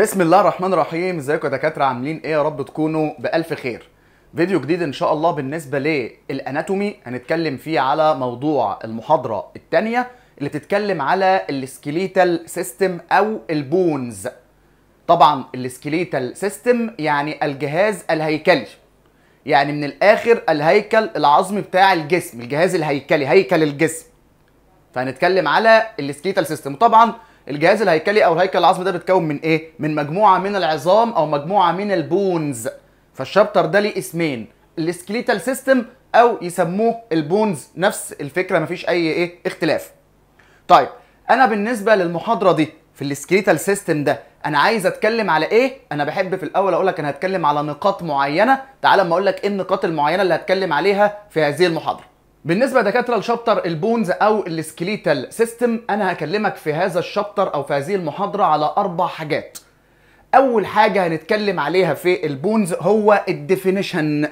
بسم الله الرحمن الرحيم ازيكم يا دكاتره عاملين ايه يا رب تكونوا بالف خير فيديو جديد ان شاء الله بالنسبه للاناتومي هنتكلم فيه على موضوع المحاضره الثانيه اللي بتتكلم على السكيليتال سيستم او البونز طبعا السكيليتال سيستم يعني الجهاز الهيكلي يعني من الاخر الهيكل العظمي بتاع الجسم الجهاز الهيكلي هيكل الجسم فهنتكلم على السكيليتال سيستم وطبعا الجهاز الهيكلي او الهيكل العظمي ده بيتكون من ايه من مجموعه من العظام او مجموعه من البونز فالشابتر ده ليه اسمين السكليتال سيستم او يسموه البونز نفس الفكره مفيش اي ايه اختلاف طيب انا بالنسبه للمحاضره دي في السكليتال سيستم ده انا عايز اتكلم على ايه انا بحب في الاول اقول لك انا هتكلم على نقاط معينه تعال اما اقول لك ايه النقاط المعينه اللي هتكلم عليها في هذه المحاضره بالنسبة دكاترة لشابتر البونز أو السكليتال سيستم أنا هكلمك في هذا الشابتر أو في هذه المحاضرة على أربع حاجات أول حاجة هنتكلم عليها في البونز هو الديفينيشن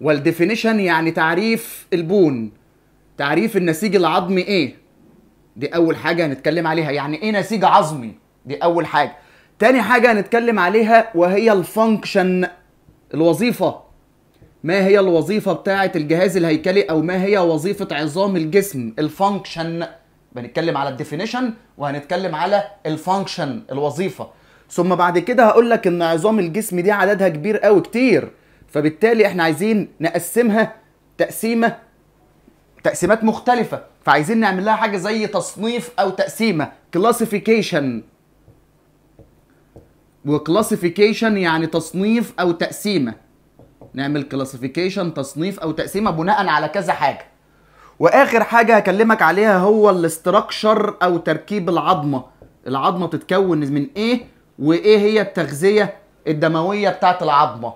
والديفينيشن يعني تعريف البون تعريف النسيج العظمي إيه دي أول حاجة هنتكلم عليها يعني إيه نسيج عظمي دي أول حاجة تاني حاجة هنتكلم عليها وهي الفانكشن الوظيفة ما هي الوظيفة بتاعة الجهاز الهيكلي أو ما هي وظيفة عظام الجسم الفانكشن بنتكلم على الديفينيشن وهنتكلم على الفانكشن الوظيفة ثم بعد كده هقول لك ان عظام الجسم دي عددها كبير أوي كتير فبالتالي احنا عايزين نقسمها تقسيمه تقسيمات مختلفه فعايزين نعمل لها حاجه زي تصنيف او تقسيمه كلاسيفيكيشن وكلاسيفيكيشن يعني تصنيف او تقسيمه نعمل كلاسيفيكيشن تصنيف او تقسيمه بناء على كذا حاجه واخر حاجه هكلمك عليها هو الاستراكشر او تركيب العظمه العظمه بتتكون من ايه وايه هي التغذيه الدمويه بتاعت العظمه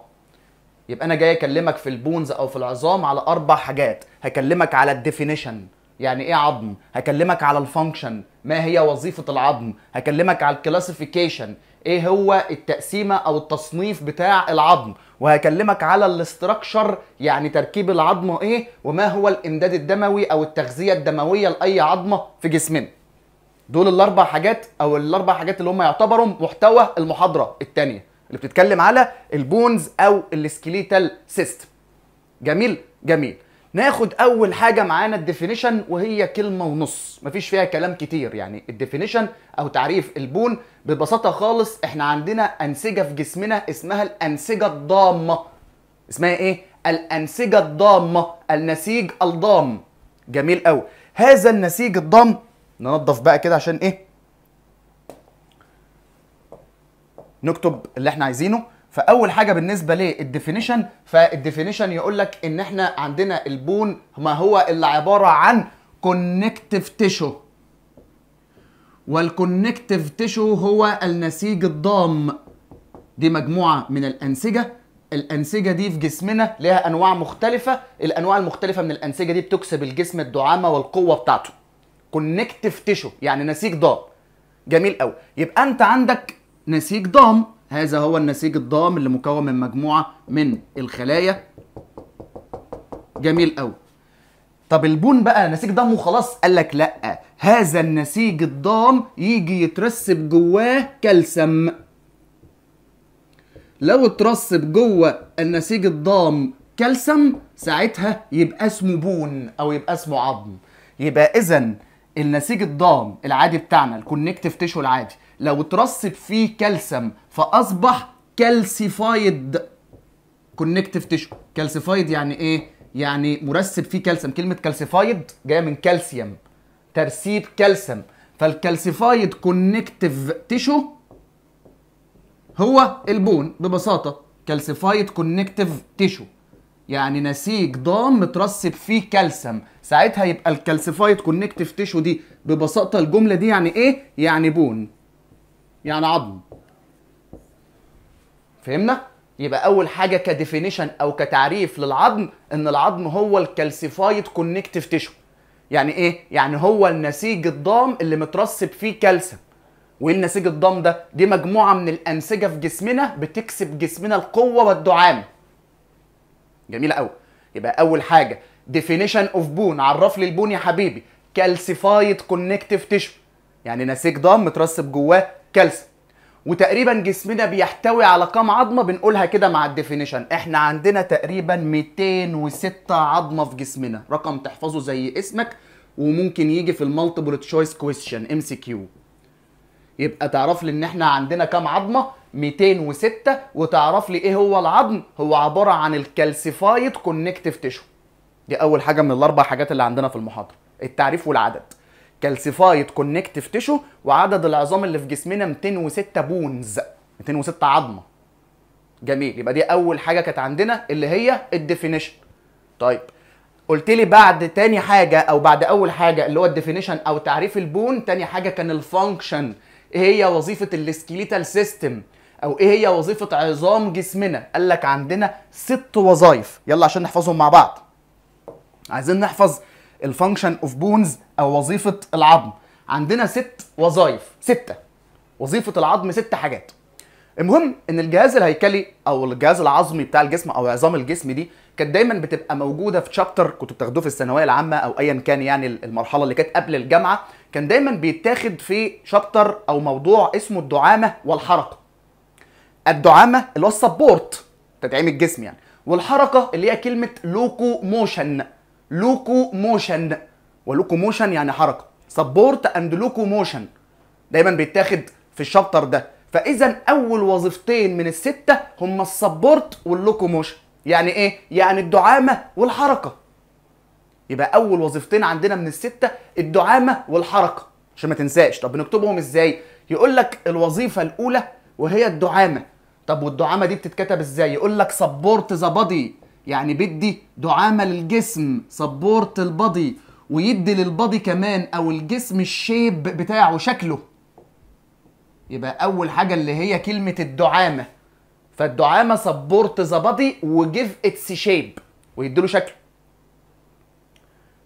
يبقى انا جاي اكلمك في البونز او في العظام على اربع حاجات هكلمك على الديفينيشن يعني ايه عظم هكلمك على الفانكشن ما هي وظيفه العظم هكلمك على الكلاسيفيكيشن ايه هو التقسيمه او التصنيف بتاع العظم وهكلمك على الاستراكشر يعني تركيب العظمه ايه وما هو الامداد الدموي او التغذيه الدمويه لاي عظمه في جسمنا دول الاربع حاجات او الاربع حاجات اللي هم يعتبروا محتوى المحاضره الثانيه اللي بتتكلم على البونز او الاسكليتال سيستم جميل جميل ناخد اول حاجه معانا الديفينيشن وهي كلمه ونص مفيش فيها كلام كتير يعني الديفينيشن او تعريف البون ببساطه خالص احنا عندنا انسجه في جسمنا اسمها الانسجه الضامه اسمها ايه الانسجه الضامه النسيج الضام جميل قوي هذا النسيج الضام ننظف بقى كده عشان ايه نكتب اللي احنا عايزينه فاول حاجه بالنسبه للديفينيشن فالديفينيشن يقول لك ان احنا عندنا البون ما هو اللي عباره عن كونكتيف تيشو والكونكتيف تيشو هو النسيج الضام دي مجموعه من الانسجه الانسجه دي في جسمنا لها انواع مختلفه الانواع المختلفه من الانسجه دي بتكسب الجسم الدعامه والقوه بتاعته كونكتيف تيشو يعني نسيج ضام جميل قوي يبقى انت عندك نسيج ضام هذا هو النسيج الضام اللي مكون من مجموعة من الخلايا جميل قوي طب البون بقى نسيج ضام وخلاص قال لك لا هذا النسيج الضام يجي يترسب جواه كلسم لو اترسب جوه النسيج الضام كلسم ساعتها يبقى اسمه بون او يبقى اسمه عظم يبقى اذا النسيج الضام العادي بتاعنا الكونكتيف تيشو العادي لو اترسب فيه كالسيوم فاصبح كالسيفايد كونكتيف تيشو كالسيفايد يعني ايه يعني مرسب فيه كالسيوم كلمه كالسيفايد جايه من كالسيوم ترسيب كالسيوم فالكالسيفايد كونكتيف تيشو هو البون ببساطه كالسيفايد كونكتيف تيشو يعني نسيج ضام مترسب فيه كالسيوم ساعتها يبقى الكالسيفايد كونكتيف تيشو دي ببساطه الجمله دي يعني ايه يعني بون يعني عظم فهمنا يبقى اول حاجه كديفينيشن او كتعريف للعظم ان العظم هو الكالسيفايد كونكتيف تيشو يعني ايه يعني هو النسيج الضام اللي مترسب فيه كالسيوم وايه النسيج الضام ده دي مجموعه من الانسجه في جسمنا بتكسب جسمنا القوه والدعامه جميل قوي يبقى اول حاجه ديفينيشن اوف بون عرف لي البون يا حبيبي كالسيفايد كونكتيف تيشو يعني نسيج ضام مترسب جواه كالسيوم وتقريبا جسمنا بيحتوي على كام عظمه بنقولها كده مع الديفينيشن احنا عندنا تقريبا 206 عظمه في جسمنا رقم تحفظه زي اسمك وممكن يجي في المالتيبل تشويس كويشن ام سي كيو يبقى تعرف لي ان احنا عندنا كام عظمه 206 وتعرف لي ايه هو العظم هو عباره عن الكالسيفايد كونكتيف تيشو دي اول حاجه من الاربع حاجات اللي عندنا في المحاضره التعريف والعدد كالسيفايد كونكتيف تيشو وعدد العظام اللي في جسمنا 206 بونز 206 عظمه جميل يبقى دي اول حاجه كانت عندنا اللي هي الديفينيشن طيب قلت لي بعد تاني حاجه او بعد اول حاجه اللي هو الديفينيشن او تعريف البون تاني حاجه كان الفانكشن ايه هي وظيفه السكيليتال سيستم او ايه هي وظيفه عظام جسمنا قال لك عندنا ست وظائف يلا عشان نحفظهم مع بعض عايزين نحفظ الفانكشن اوف بونز او وظيفه العظم عندنا ست وظائف سته وظيفه العظم ست حاجات المهم ان الجهاز الهيكلي او الجهاز العظمي بتاع الجسم او عظام الجسم دي كانت دايما بتبقى موجوده في تشابتر كنت بتاخدوه في الثانويه العامه او ايا كان يعني المرحله اللي كانت قبل الجامعه كان دايما بيتاخد في شابتر او موضوع اسمه الدعامه والحركه الدعامه اللي هو السبورت تدعيم الجسم يعني والحركه اللي هي كلمه لوكو موشن لوكو موشن ولوكو موشن يعني حركه سبورت اند لوكو موشن دايما بيتاخد في الشابتر ده فاذا اول وظيفتين من السته هما السبورت واللوكو موشن يعني ايه يعني الدعامه والحركه يبقى اول وظيفتين عندنا من السته الدعامه والحركه عشان ما تنساش طب بنكتبهم ازاي يقول لك الوظيفه الاولى وهي الدعامه طب والدعامه دي بتتكتب ازاي يقول لك سبورت ذا بادي يعني بدي دعامه للجسم سبورت البادي ويدي للبادي كمان او الجسم الشيب بتاعه شكله يبقى اول حاجه اللي هي كلمه الدعامه فالدعامه سبورت ذا بادي وجيف اتس شيب ويديله شكله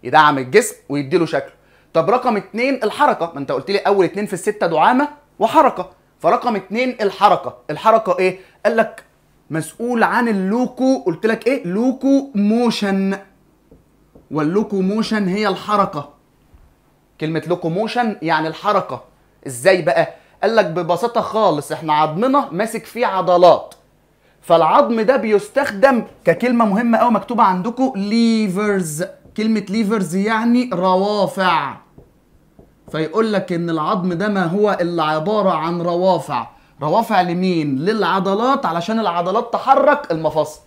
يدعم الجسم ويديله شكله طب رقم اتنين الحركه ما انت قلت لي اول اتنين في السته دعامه وحركه فرقم اتنين الحركه الحركه ايه قال لك مسؤول عن اللوكو قلت لك ايه لوكو موشن واللوكو موشن هي الحركه كلمه لوكو موشن يعني الحركه ازاي بقى قال لك ببساطه خالص احنا عظمنا ماسك فيه عضلات فالعظم ده بيستخدم ككلمه مهمه قوي مكتوبه عندكم ليفرز كلمه ليفرز يعني روافع فيقول لك ان العظم ده ما هو الا عباره عن روافع روافع لمين للعضلات علشان العضلات تحرك المفاصل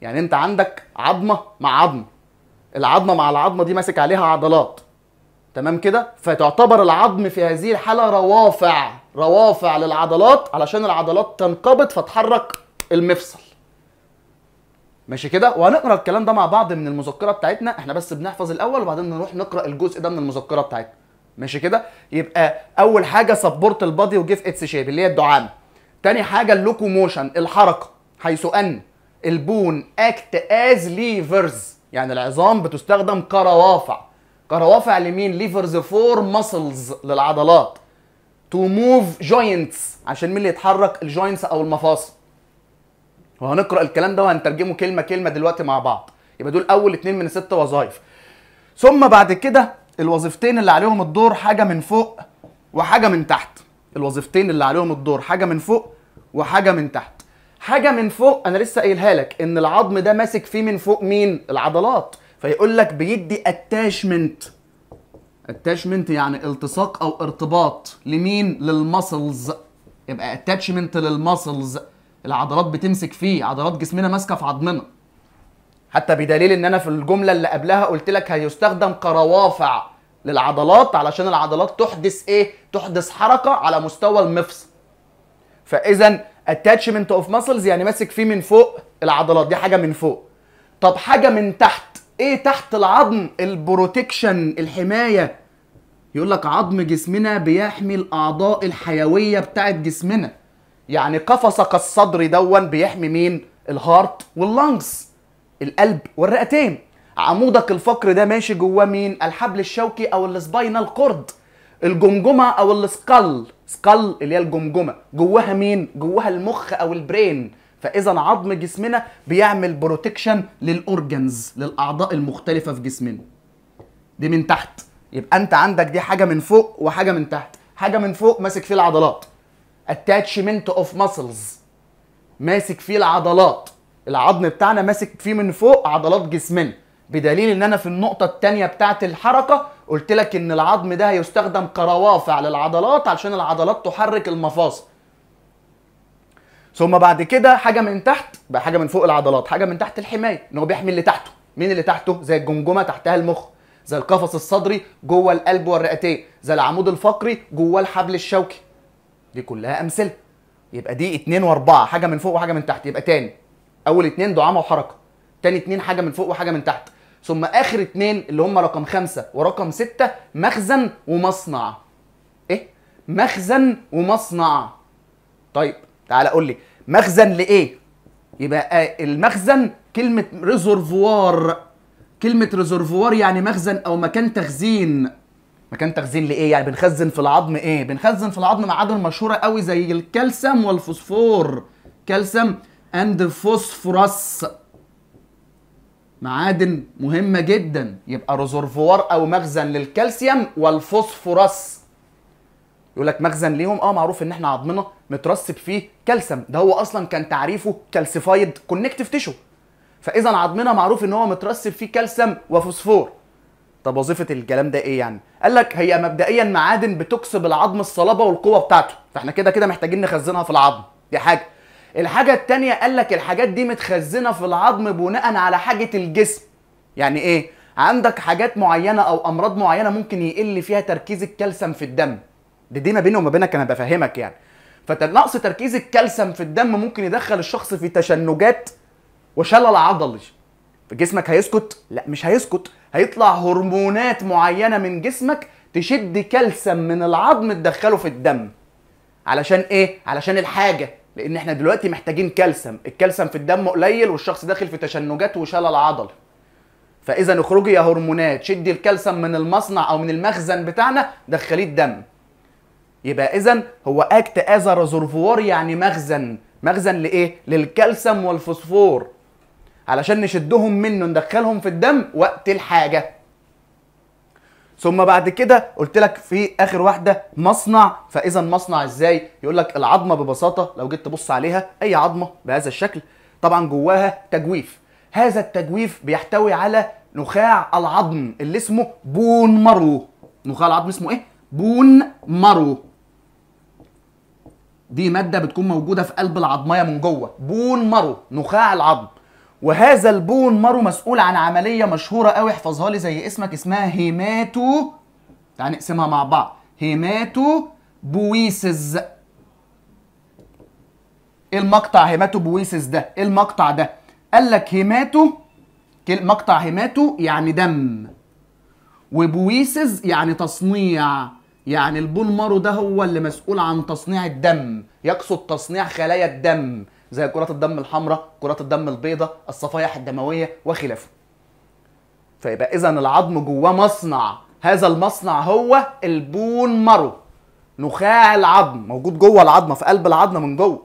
يعني انت عندك عظمه مع عظمه العظمه مع العظمه دي ماسك عليها عضلات تمام كده فتعتبر العظم في هذه الحاله روافع روافع للعضلات علشان العضلات تنقبض فتحرك المفصل ماشي كده وهنقرا الكلام ده مع بعض من المذكره بتاعتنا احنا بس بنحفظ الاول وبعدين نروح نقرا الجزء ده من المذكره بتاعتنا ماشي كده يبقى اول حاجه سبورت البادي وجيف اتس شيب اللي هي الدعامه تاني حاجه اللوكوموشن الحركه حيث ان البون اكت از ليفرز يعني العظام بتستخدم كروافع كروافع لمين ليفرز فور ماسلز للعضلات تو موف جوينتس عشان مين اللي يتحرك الجوينتس او المفاصل وهنقرا الكلام ده وهنترجمه كلمه كلمه دلوقتي مع بعض يبقى دول اول اتنين من الست وظائف ثم بعد كده الوظيفتين اللي عليهم الدور حاجه من فوق وحاجه من تحت الوظيفتين اللي عليهم الدور حاجه من فوق وحاجه من تحت حاجه من فوق انا لسه قايلها لك ان العظم ده ماسك فيه من فوق مين العضلات فيقول لك بيدي اتاشمنت اتاشمنت يعني التصاق او ارتباط لمين للمسلز يبقى اتاشمنت للمسلز العضلات بتمسك فيه عضلات جسمنا ماسكه في عظمنا حتى بدليل ان انا في الجمله اللي قبلها قلت لك هيستخدم كروافع للعضلات علشان العضلات تحدث ايه تحدث حركه على مستوى المفصل فاذا اتاتشمنت اوف ماسلز يعني ماسك فيه من فوق العضلات دي حاجه من فوق طب حاجه من تحت ايه تحت العظم البروتكشن الحمايه يقول لك عظم جسمنا بيحمي الاعضاء الحيويه بتاعت جسمنا يعني قفصك الصدري دون بيحمي مين الهارت واللنجز القلب والرئتين عمودك الفقري ده ماشي جواه مين الحبل الشوكي او السباينال كورد الجمجمه او السكال سكال اللي هي الجمجمه جواها مين جواها المخ او البرين فاذا عظم جسمنا بيعمل بروتكشن للاورجنز للاعضاء المختلفه في جسمنا دي من تحت يبقى انت عندك دي حاجه من فوق وحاجه من تحت حاجه من فوق ماسك فيه العضلات اتاتشمنت اوف ماسلز ماسك فيه العضلات العظم بتاعنا ماسك فيه من فوق عضلات جسمنا بدليل ان انا في النقطه التانية بتاعت الحركه قلت لك ان العظم ده هيستخدم كروافع للعضلات علشان العضلات تحرك المفاصل ثم بعد كده حاجه من تحت بقى حاجه من فوق العضلات حاجه من تحت الحمايه ان هو بيحمي اللي تحته مين اللي تحته زي الجمجمه تحتها المخ زي القفص الصدري جوه القلب والرئتين زي العمود الفقري جوه الحبل الشوكي دي كلها امثله يبقى دي اتنين واربعه حاجه من فوق وحاجه من تحت يبقى تاني اول اتنين دعامه وحركه تاني اتنين حاجه من فوق وحاجه من تحت ثم اخر اتنين اللي هم رقم خمسة ورقم ستة مخزن ومصنع ايه مخزن ومصنع طيب تعالى قول لي مخزن لايه يبقى آه، المخزن كلمه ريزرفوار كلمه ريزرفوار يعني مخزن او مكان تخزين مكان تخزين لايه يعني بنخزن في العظم ايه بنخزن في العظم معادن مشهوره قوي زي الكالسيوم والفوسفور كالسيوم اند فوسفورس معادن مهمه جدا يبقى ريزرفوار او مخزن للكالسيوم والفوسفورس يقول لك مخزن ليهم اه معروف ان احنا عظمنا مترسب فيه كالسيوم ده هو اصلا كان تعريفه كالسيفايد كونكتيف تيشو فاذا عظمنا معروف ان هو مترسب فيه كالسيوم وفوسفور طب وظيفه الكلام ده ايه يعني قال لك هي مبدئيا معادن بتكسب العظم الصلابه والقوه بتاعته فاحنا كده كده محتاجين نخزنها في العظم دي حاجه الحاجه التانية قال لك الحاجات دي متخزنه في العظم بناء على حاجه الجسم يعني ايه عندك حاجات معينه او امراض معينه ممكن يقل فيها تركيز الكالسيوم في الدم دي, دي ما بيني وما بينك انا بفهمك يعني فنقص تركيز الكالسيوم في الدم ممكن يدخل الشخص في تشنجات وشلل عضلي فجسمك هيسكت لا مش هيسكت هيطلع هرمونات معينه من جسمك تشد كالسيوم من العظم تدخله في الدم علشان ايه علشان الحاجه لان احنا دلوقتي محتاجين كالسيوم الكالسيوم في الدم قليل والشخص داخل في تشنجات وشلل عضلي فاذا اخرجي يا هرمونات شدي الكالسيوم من المصنع او من المخزن بتاعنا دخليه الدم يبقى اذا هو اكت از ريزرفوار يعني مخزن مخزن لايه للكالسيوم والفوسفور علشان نشدهم منه ندخلهم في الدم وقت الحاجه ثم بعد كده قلت لك في اخر واحده مصنع فاذا مصنع ازاي يقول لك العظمه ببساطه لو جيت تبص عليها اي عظمه بهذا الشكل طبعا جواها تجويف هذا التجويف بيحتوي على نخاع العظم اللي اسمه بون مرو نخاع العظم اسمه ايه بون مرو دي ماده بتكون موجوده في قلب العظميه من جوه بون مرو نخاع العظم وهذا البون مارو مسؤول عن عمليه مشهوره قوي احفظها لي زي اسمك اسمها هيماتو تعال يعني نقسمها مع بعض هيماتو بويسز إيه المقطع هيماتو بويسز ده إيه المقطع ده قال لك هيماتو مقطع هيماتو يعني دم وبويسز يعني تصنيع يعني البون مارو ده هو اللي مسؤول عن تصنيع الدم يقصد تصنيع خلايا الدم زي كرات الدم الحمراء كرات الدم البيضاء الصفائح الدمويه وخلافه فيبقى اذا العظم جواه مصنع هذا المصنع هو البون مرو نخاع العظم موجود جوه العظمه في قلب العظمه من جوه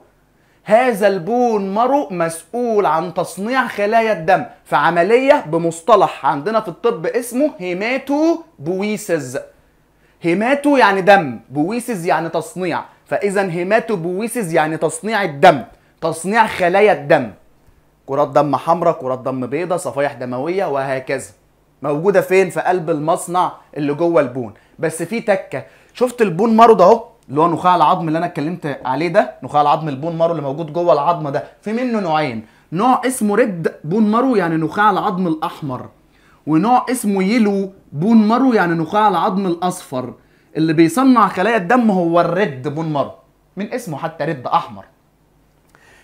هذا البون مرو مسؤول عن تصنيع خلايا الدم في عمليه بمصطلح عندنا في الطب اسمه هيماتو بويسز هيماتو يعني دم بويسز يعني تصنيع فاذا هيماتو بويسز يعني تصنيع الدم تصنيع خلايا الدم كرات دم حمراء كرات دم بيضاء صفائح دمويه وهكذا موجوده فين في قلب المصنع اللي جوه البون بس في تكه شفت البون مارو ده اهو اللي هو نخاع العظم اللي انا اتكلمت عليه ده نخاع العظم البون مارو اللي موجود جوه العظمه ده في منه نوعين نوع اسمه ريد بون مارو يعني نخاع العظم الاحمر ونوع اسمه يلو بون مارو يعني نخاع العظم الاصفر اللي بيصنع خلايا الدم هو الريد بون مارو من اسمه حتى ريد احمر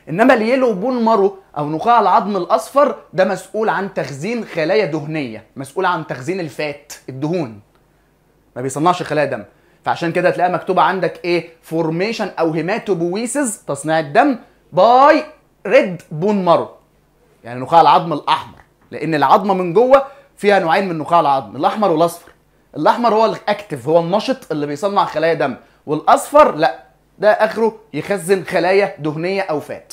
انما اليلو بون مارو او نخاع العظم الاصفر ده مسؤول عن تخزين خلايا دهنيه مسؤول عن تخزين الفات الدهون ما بيصنعش خلايا دم فعشان كده هتلاقيها مكتوبه عندك ايه فورميشن او هيماتوبويسز تصنيع الدم باي ريد بون مارو يعني نخاع العظم الاحمر لان العظمه من جوه فيها نوعين من نخاع العظم الاحمر والاصفر الاحمر هو الاكتف هو النشط اللي بيصنع خلايا دم والاصفر لا ده اخره يخزن خلايا دهنيه او فات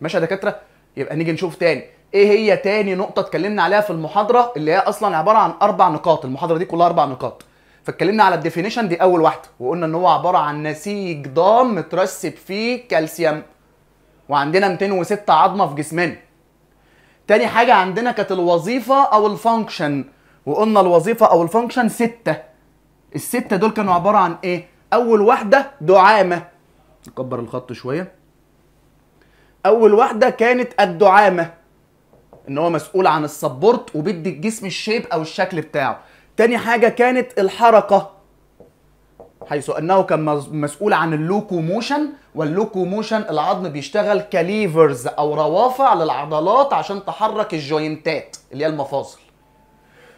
ماشي يا دكاتره يبقى نيجي نشوف تاني ايه هي تاني نقطه اتكلمنا عليها في المحاضره اللي هي اصلا عباره عن اربع نقاط المحاضره دي كلها اربع نقاط فاتكلمنا على الديفينيشن دي اول واحده وقلنا ان هو عباره عن نسيج ضام مترسب فيه كالسيوم وعندنا 206 عظمه في جسمنا تاني حاجه عندنا كانت الوظيفه او الفانكشن وقلنا الوظيفه او الفانكشن سته السته دول كانوا عباره عن ايه اول واحده دعامه نكبر الخط شويه اول واحده كانت الدعامه ان هو مسؤول عن السبورت وبيدي الجسم الشيب او الشكل بتاعه تاني حاجه كانت الحركه حيث انه كان مسؤول عن اللوكوموشن واللوكوموشن العظم بيشتغل كليفرز او روافع للعضلات عشان تحرك الجوينتات اللي هي المفاصل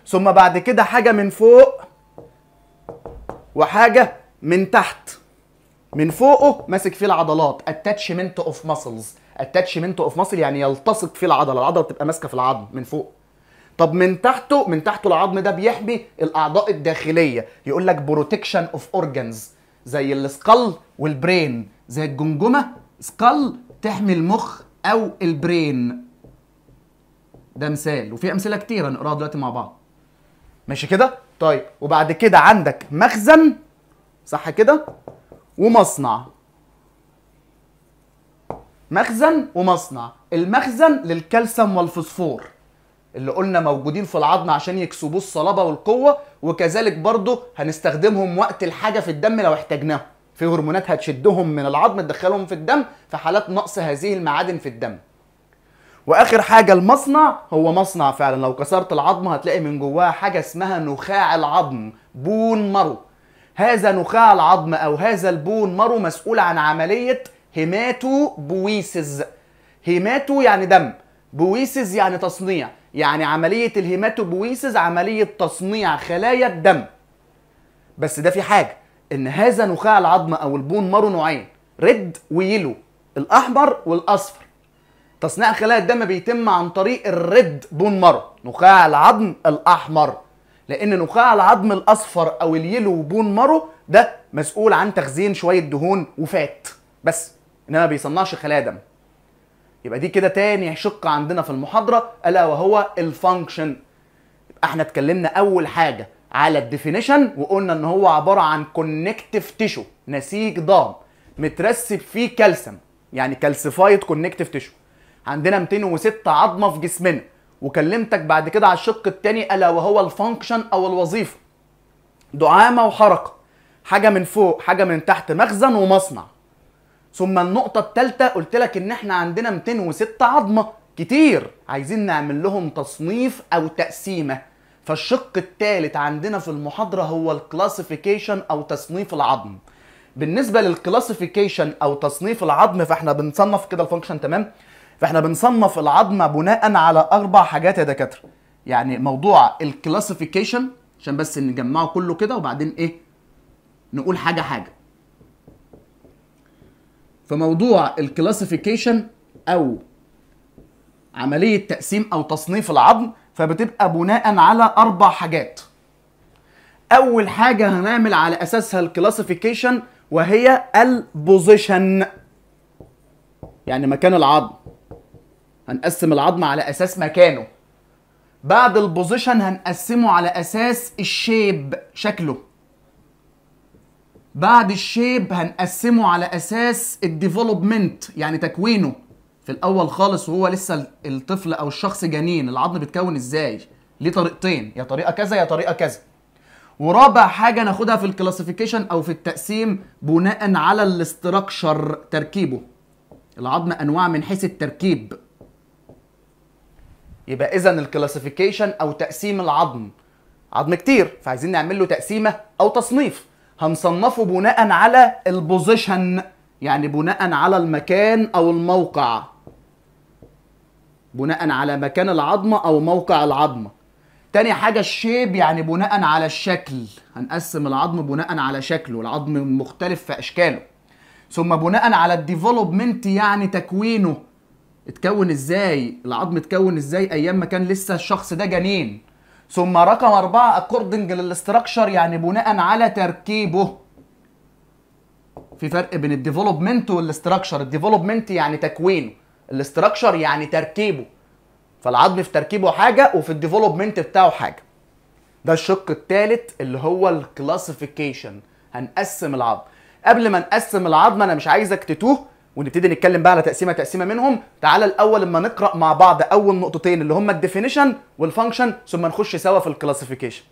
ثم بعد كده حاجه من فوق وحاجه من تحت من فوقه ماسك فيه العضلات اتاتشمنت اوف ماسلز اتاتشمنت اوف ماسل يعني يلتصق فيه العضله العضله بتبقى ماسكه في العظم من فوق طب من تحته من تحته العظم ده بيحمي الاعضاء الداخليه يقول لك بروتكشن اوف اورجانز زي السكال والبرين زي الجمجمه سكال تحمي المخ او البرين ده مثال وفي امثله كتير هنقراها دلوقتي مع بعض ماشي كده طيب وبعد كده عندك مخزن صح كده ومصنع مخزن ومصنع المخزن للكالسيوم والفوسفور اللي قلنا موجودين في العظم عشان يكسبوه الصلابه والقوه وكذلك برضه هنستخدمهم وقت الحاجه في الدم لو احتاجناهم في هرمونات هتشدهم من العظم تدخلهم في الدم في حالات نقص هذه المعادن في الدم واخر حاجه المصنع هو مصنع فعلا لو كسرت العظم هتلاقي من جواها حاجه اسمها نخاع العظم بون مرو هذا نخاع العظم أو هذا البون مارو مسؤول عن عملية هيماتو بويسز هيماتو يعني دم بويسز يعني تصنيع يعني عملية الهيماتو بويسز عملية تصنيع خلايا الدم بس ده في حاجة ان هذا نخاع العظم او البون مارو نوعين ريد ويلو الاحمر والاصفر تصنيع خلايا الدم بيتم عن طريق الريد بون مارو نخاع العظم الاحمر لان نخاع العظم الاصفر او اليلو بون مارو ده مسؤول عن تخزين شويه دهون وفات بس انما ما بيصنعش خلايا دم يبقى دي كده تاني شق عندنا في المحاضره الا وهو الفانكشن يبقى احنا اتكلمنا اول حاجه على الديفينيشن وقلنا ان هو عباره عن كونكتيف تيشو نسيج ضام مترسب فيه كالسيوم يعني كالسيفايد كونكتيف تيشو عندنا 206 عظمه في جسمنا وكلمتك بعد كده على الشق الثاني الا وهو الفانكشن او الوظيفه دعامه وحركه حاجه من فوق حاجه من تحت مخزن ومصنع ثم النقطه الثالثه قلت لك ان احنا عندنا 206 عظمه كتير عايزين نعمل لهم تصنيف او تقسيمه فالشق الثالث عندنا في المحاضره هو الكلاسيفيكيشن او تصنيف العظم بالنسبه للكلاسيفيكيشن او تصنيف العظم فاحنا بنصنف كده الفانكشن تمام فاحنا بنصنف العظمه بناء على اربع حاجات يا دكاتره يعني موضوع الكلاسيفيكيشن عشان بس نجمعه كله كده وبعدين ايه نقول حاجه حاجه فموضوع الكلاسيفيكيشن او عمليه تقسيم او تصنيف العظم فبتبقى بناء على اربع حاجات اول حاجه هنعمل على اساسها الكلاسيفيكيشن وهي البوزيشن يعني مكان العظم هنقسم العظم على اساس مكانه بعد البوزيشن هنقسمه على اساس الشيب شكله بعد الشيب هنقسمه على اساس الديفلوبمنت يعني تكوينه في الاول خالص وهو لسه الطفل او الشخص جنين العظم بيتكون ازاي ليه طريقتين يا طريقه كذا يا طريقه كذا ورابع حاجه ناخدها في الكلاسيفيكيشن او في التقسيم بناء على الاستراكشر تركيبه العظم انواع من حيث التركيب يبقى اذا الكلاسيفيكيشن او تقسيم العظم عظم كتير فعايزين نعمل له تقسيمه او تصنيف هنصنفه بناء على البوزيشن يعني بناء على المكان او الموقع بناء على مكان العظمه او موقع العظمه تاني حاجة الشيب يعني بناء على الشكل هنقسم العظم بناء على شكله العظم مختلف في أشكاله ثم بناء على الديفلوبمنت يعني تكوينه اتكون ازاي العظم اتكون ازاي ايام ما كان لسه الشخص ده جنين ثم رقم أربعة اكوردنج للاستراكشر يعني بناء على تركيبه في فرق بين الديفلوبمنت والاستراكشر الديفلوبمنت يعني تكوينه الاستراكشر يعني تركيبه فالعظم في تركيبه حاجه وفي الديفلوبمنت بتاعه حاجه ده الشق الثالث اللي هو الكلاسيفيكيشن هنقسم العظم قبل ما نقسم العظم انا مش عايزك تتوه ونبتدي نتكلم بقى على تقسيمه تقسيمه منهم تعالى الاول لما نقرا مع بعض اول نقطتين اللي هما الديفينيشن والفانكشن ثم نخش سوا في الكلاسيفيكيشن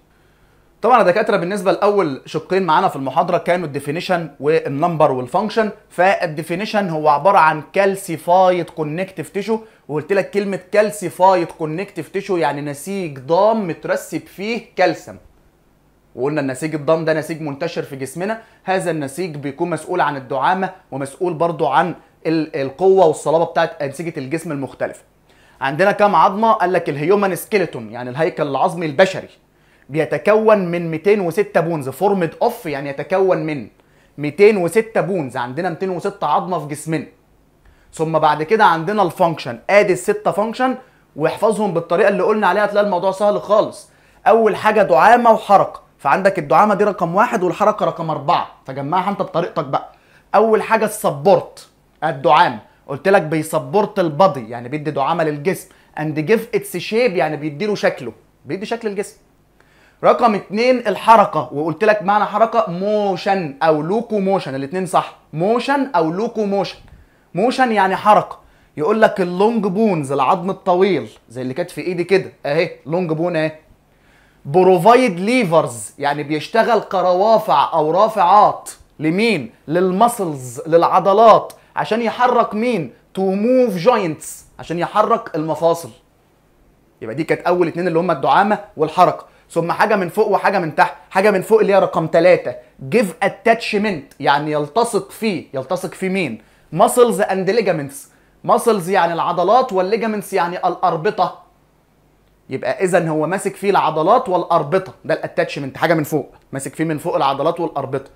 طبعا الدكاتره بالنسبه لاول شقين معانا في المحاضره كانوا الديفينيشن والنمبر والفانكشن فالديفينيشن هو عباره عن كالسيفايد كونكتيف تيشو وقلت لك كلمه كالسيفايد كونكتيف تيشو يعني نسيج ضام مترسب فيه كالسيوم وقلنا النسيج الضم ده نسيج منتشر في جسمنا هذا النسيج بيكون مسؤول عن الدعامه ومسؤول برضو عن القوه والصلابه بتاعت انسجه الجسم المختلفه عندنا كام عظمه قال لك الهيومن سكيلتون يعني الهيكل العظمي البشري بيتكون من 206 بونز فورمد اوف يعني يتكون من 206 بونز عندنا 206 عظمه في جسمنا ثم بعد كده عندنا الفانكشن ادي الستة فانكشن واحفظهم بالطريقه اللي قلنا عليها هتلاقي الموضوع سهل خالص اول حاجه دعامه وحركه فعندك الدعامه دي رقم واحد والحركه رقم اربعه فجمعها انت بطريقتك بقى اول حاجه السبورت الدعام قلت لك بيسبورت البادي يعني بيدي دعامه للجسم اند جيف اتس شيب يعني بيديله شكله بيدي شكل الجسم رقم اتنين الحركة وقلت لك معنى حركة موشن أو لوكو موشن الاتنين صح موشن أو لوكو موشن موشن يعني حركة يقول لك اللونج بونز العظم الطويل زي اللي كانت في ايدي كده اهي لونج بون اهي بروفايد ليفرز يعني بيشتغل كروافع او رافعات لمين للمسلز للعضلات عشان يحرك مين تو موف جوينتس عشان يحرك المفاصل يبقى دي كانت اول اتنين اللي هم الدعامه والحركه ثم حاجه من فوق وحاجه من تحت حاجه من فوق اللي هي رقم ثلاثة جيف اتاتشمنت يعني يلتصق فيه يلتصق في مين ماسلز اند ليجامنتس ماسلز يعني العضلات والليجامنتس يعني الاربطه يبقى اذا هو ماسك فيه العضلات والاربطه ده الاتاتشمنت حاجه من فوق ماسك فيه من فوق العضلات والاربطه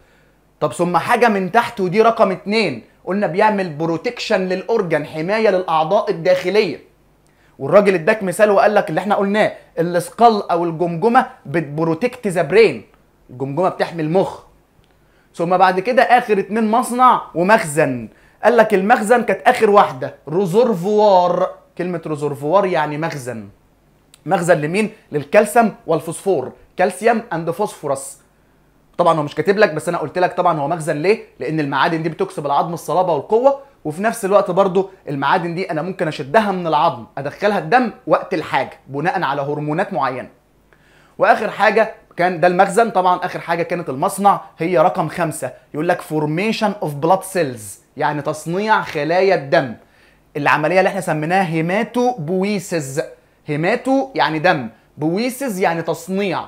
طب ثم حاجه من تحت ودي رقم اتنين قلنا بيعمل بروتكشن للاورجن حمايه للاعضاء الداخليه والراجل اداك مثال وقال لك اللي احنا قلناه الاسقل او الجمجمه بتبروتكت ذا برين الجمجمه بتحمي المخ ثم بعد كده اخر اتنين مصنع ومخزن قال لك المخزن كانت اخر واحده ريزرفوار كلمه ريزرفوار يعني مخزن مخزن لمين للكالسيوم والفوسفور كالسيوم اند فوسفورس طبعا هو مش كاتب لك بس انا قلت لك طبعا هو مخزن ليه لان المعادن دي بتكسب العظم الصلابه والقوه وفي نفس الوقت برضو المعادن دي انا ممكن اشدها من العظم ادخلها الدم وقت الحاجه بناء على هرمونات معينه واخر حاجه كان ده المخزن طبعا اخر حاجه كانت المصنع هي رقم خمسة يقول لك فورميشن اوف بلاد سيلز يعني تصنيع خلايا الدم العمليه اللي احنا سميناها هيماتوبويسز هيماتو يعني دم بويسز يعني تصنيع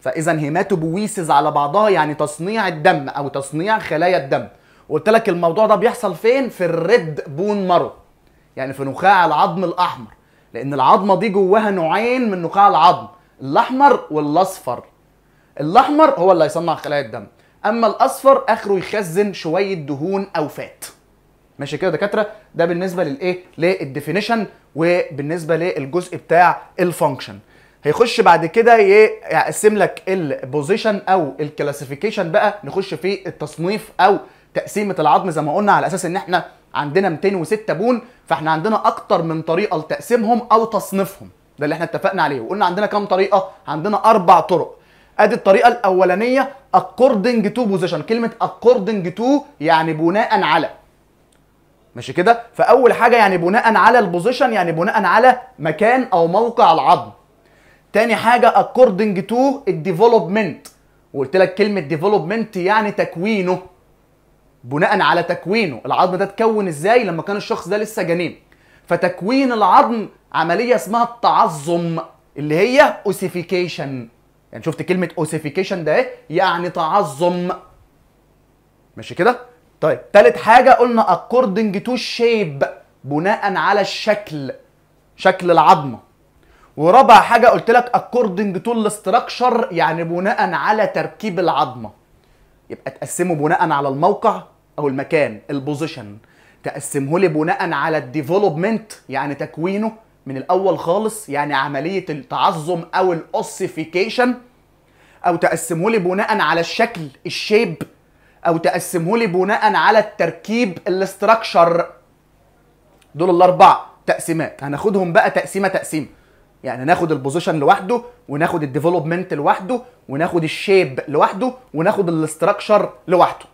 فاذا هيماتو بويسز على بعضها يعني تصنيع الدم او تصنيع خلايا الدم قلت لك الموضوع ده بيحصل فين في الريد بون مارو يعني في نخاع العظم الاحمر لان العظمه دي جواها نوعين من نخاع العظم الاحمر والاصفر الاحمر هو اللي هيصنع خلايا الدم اما الاصفر اخره يخزن شويه دهون او فات ماشي كده دكاتره ده بالنسبه للايه للديفينيشن وبالنسبه للجزء بتاع الفانكشن هيخش بعد كده يقسم لك البوزيشن او الكلاسيفيكيشن بقى نخش في التصنيف او تقسيمه العظم زي ما قلنا على اساس ان احنا عندنا 206 بون فاحنا عندنا اكتر من طريقه لتقسيمهم او تصنيفهم ده اللي احنا اتفقنا عليه وقلنا عندنا كام طريقه عندنا اربع طرق ادي الطريقه الاولانيه according to position كلمه according to يعني بناء على ماشي كده فاول حاجه يعني بناء على البوزيشن يعني بناء على مكان او موقع العظم تاني حاجه اكوردنج تو الديفلوبمنت وقلت لك كلمه ديفلوبمنت يعني تكوينه بناء على تكوينه العظم ده اتكون ازاي لما كان الشخص ده لسه جنين فتكوين العظم عمليه اسمها التعظم اللي هي اوسيفيكيشن يعني شفت كلمه اوسيفيكيشن ده ايه يعني تعظم ماشي كده طيب تالت حاجه قلنا اكوردنج تو شيب بناء على الشكل شكل العظمه ورابع حاجه قلت لك اكوردنج تو الاستراكشر يعني بناء على تركيب العظمه يبقى تقسمه بناء على الموقع او المكان البوزيشن تقسمه لي بناء على الديفلوبمنت يعني تكوينه من الاول خالص يعني عمليه التعظم او الاوسيفيكيشن او تقسمه لي بناء على الشكل الشيب او تقسمه لي بناء على التركيب الاستراكشر دول الاربعه تقسيمات هناخدهم بقى تقسيمه تقسيمه يعني ناخد البوزيشن لوحده وناخد الديفلوبمنت لوحده وناخد الشيب لوحده وناخد الاستراكشر لوحده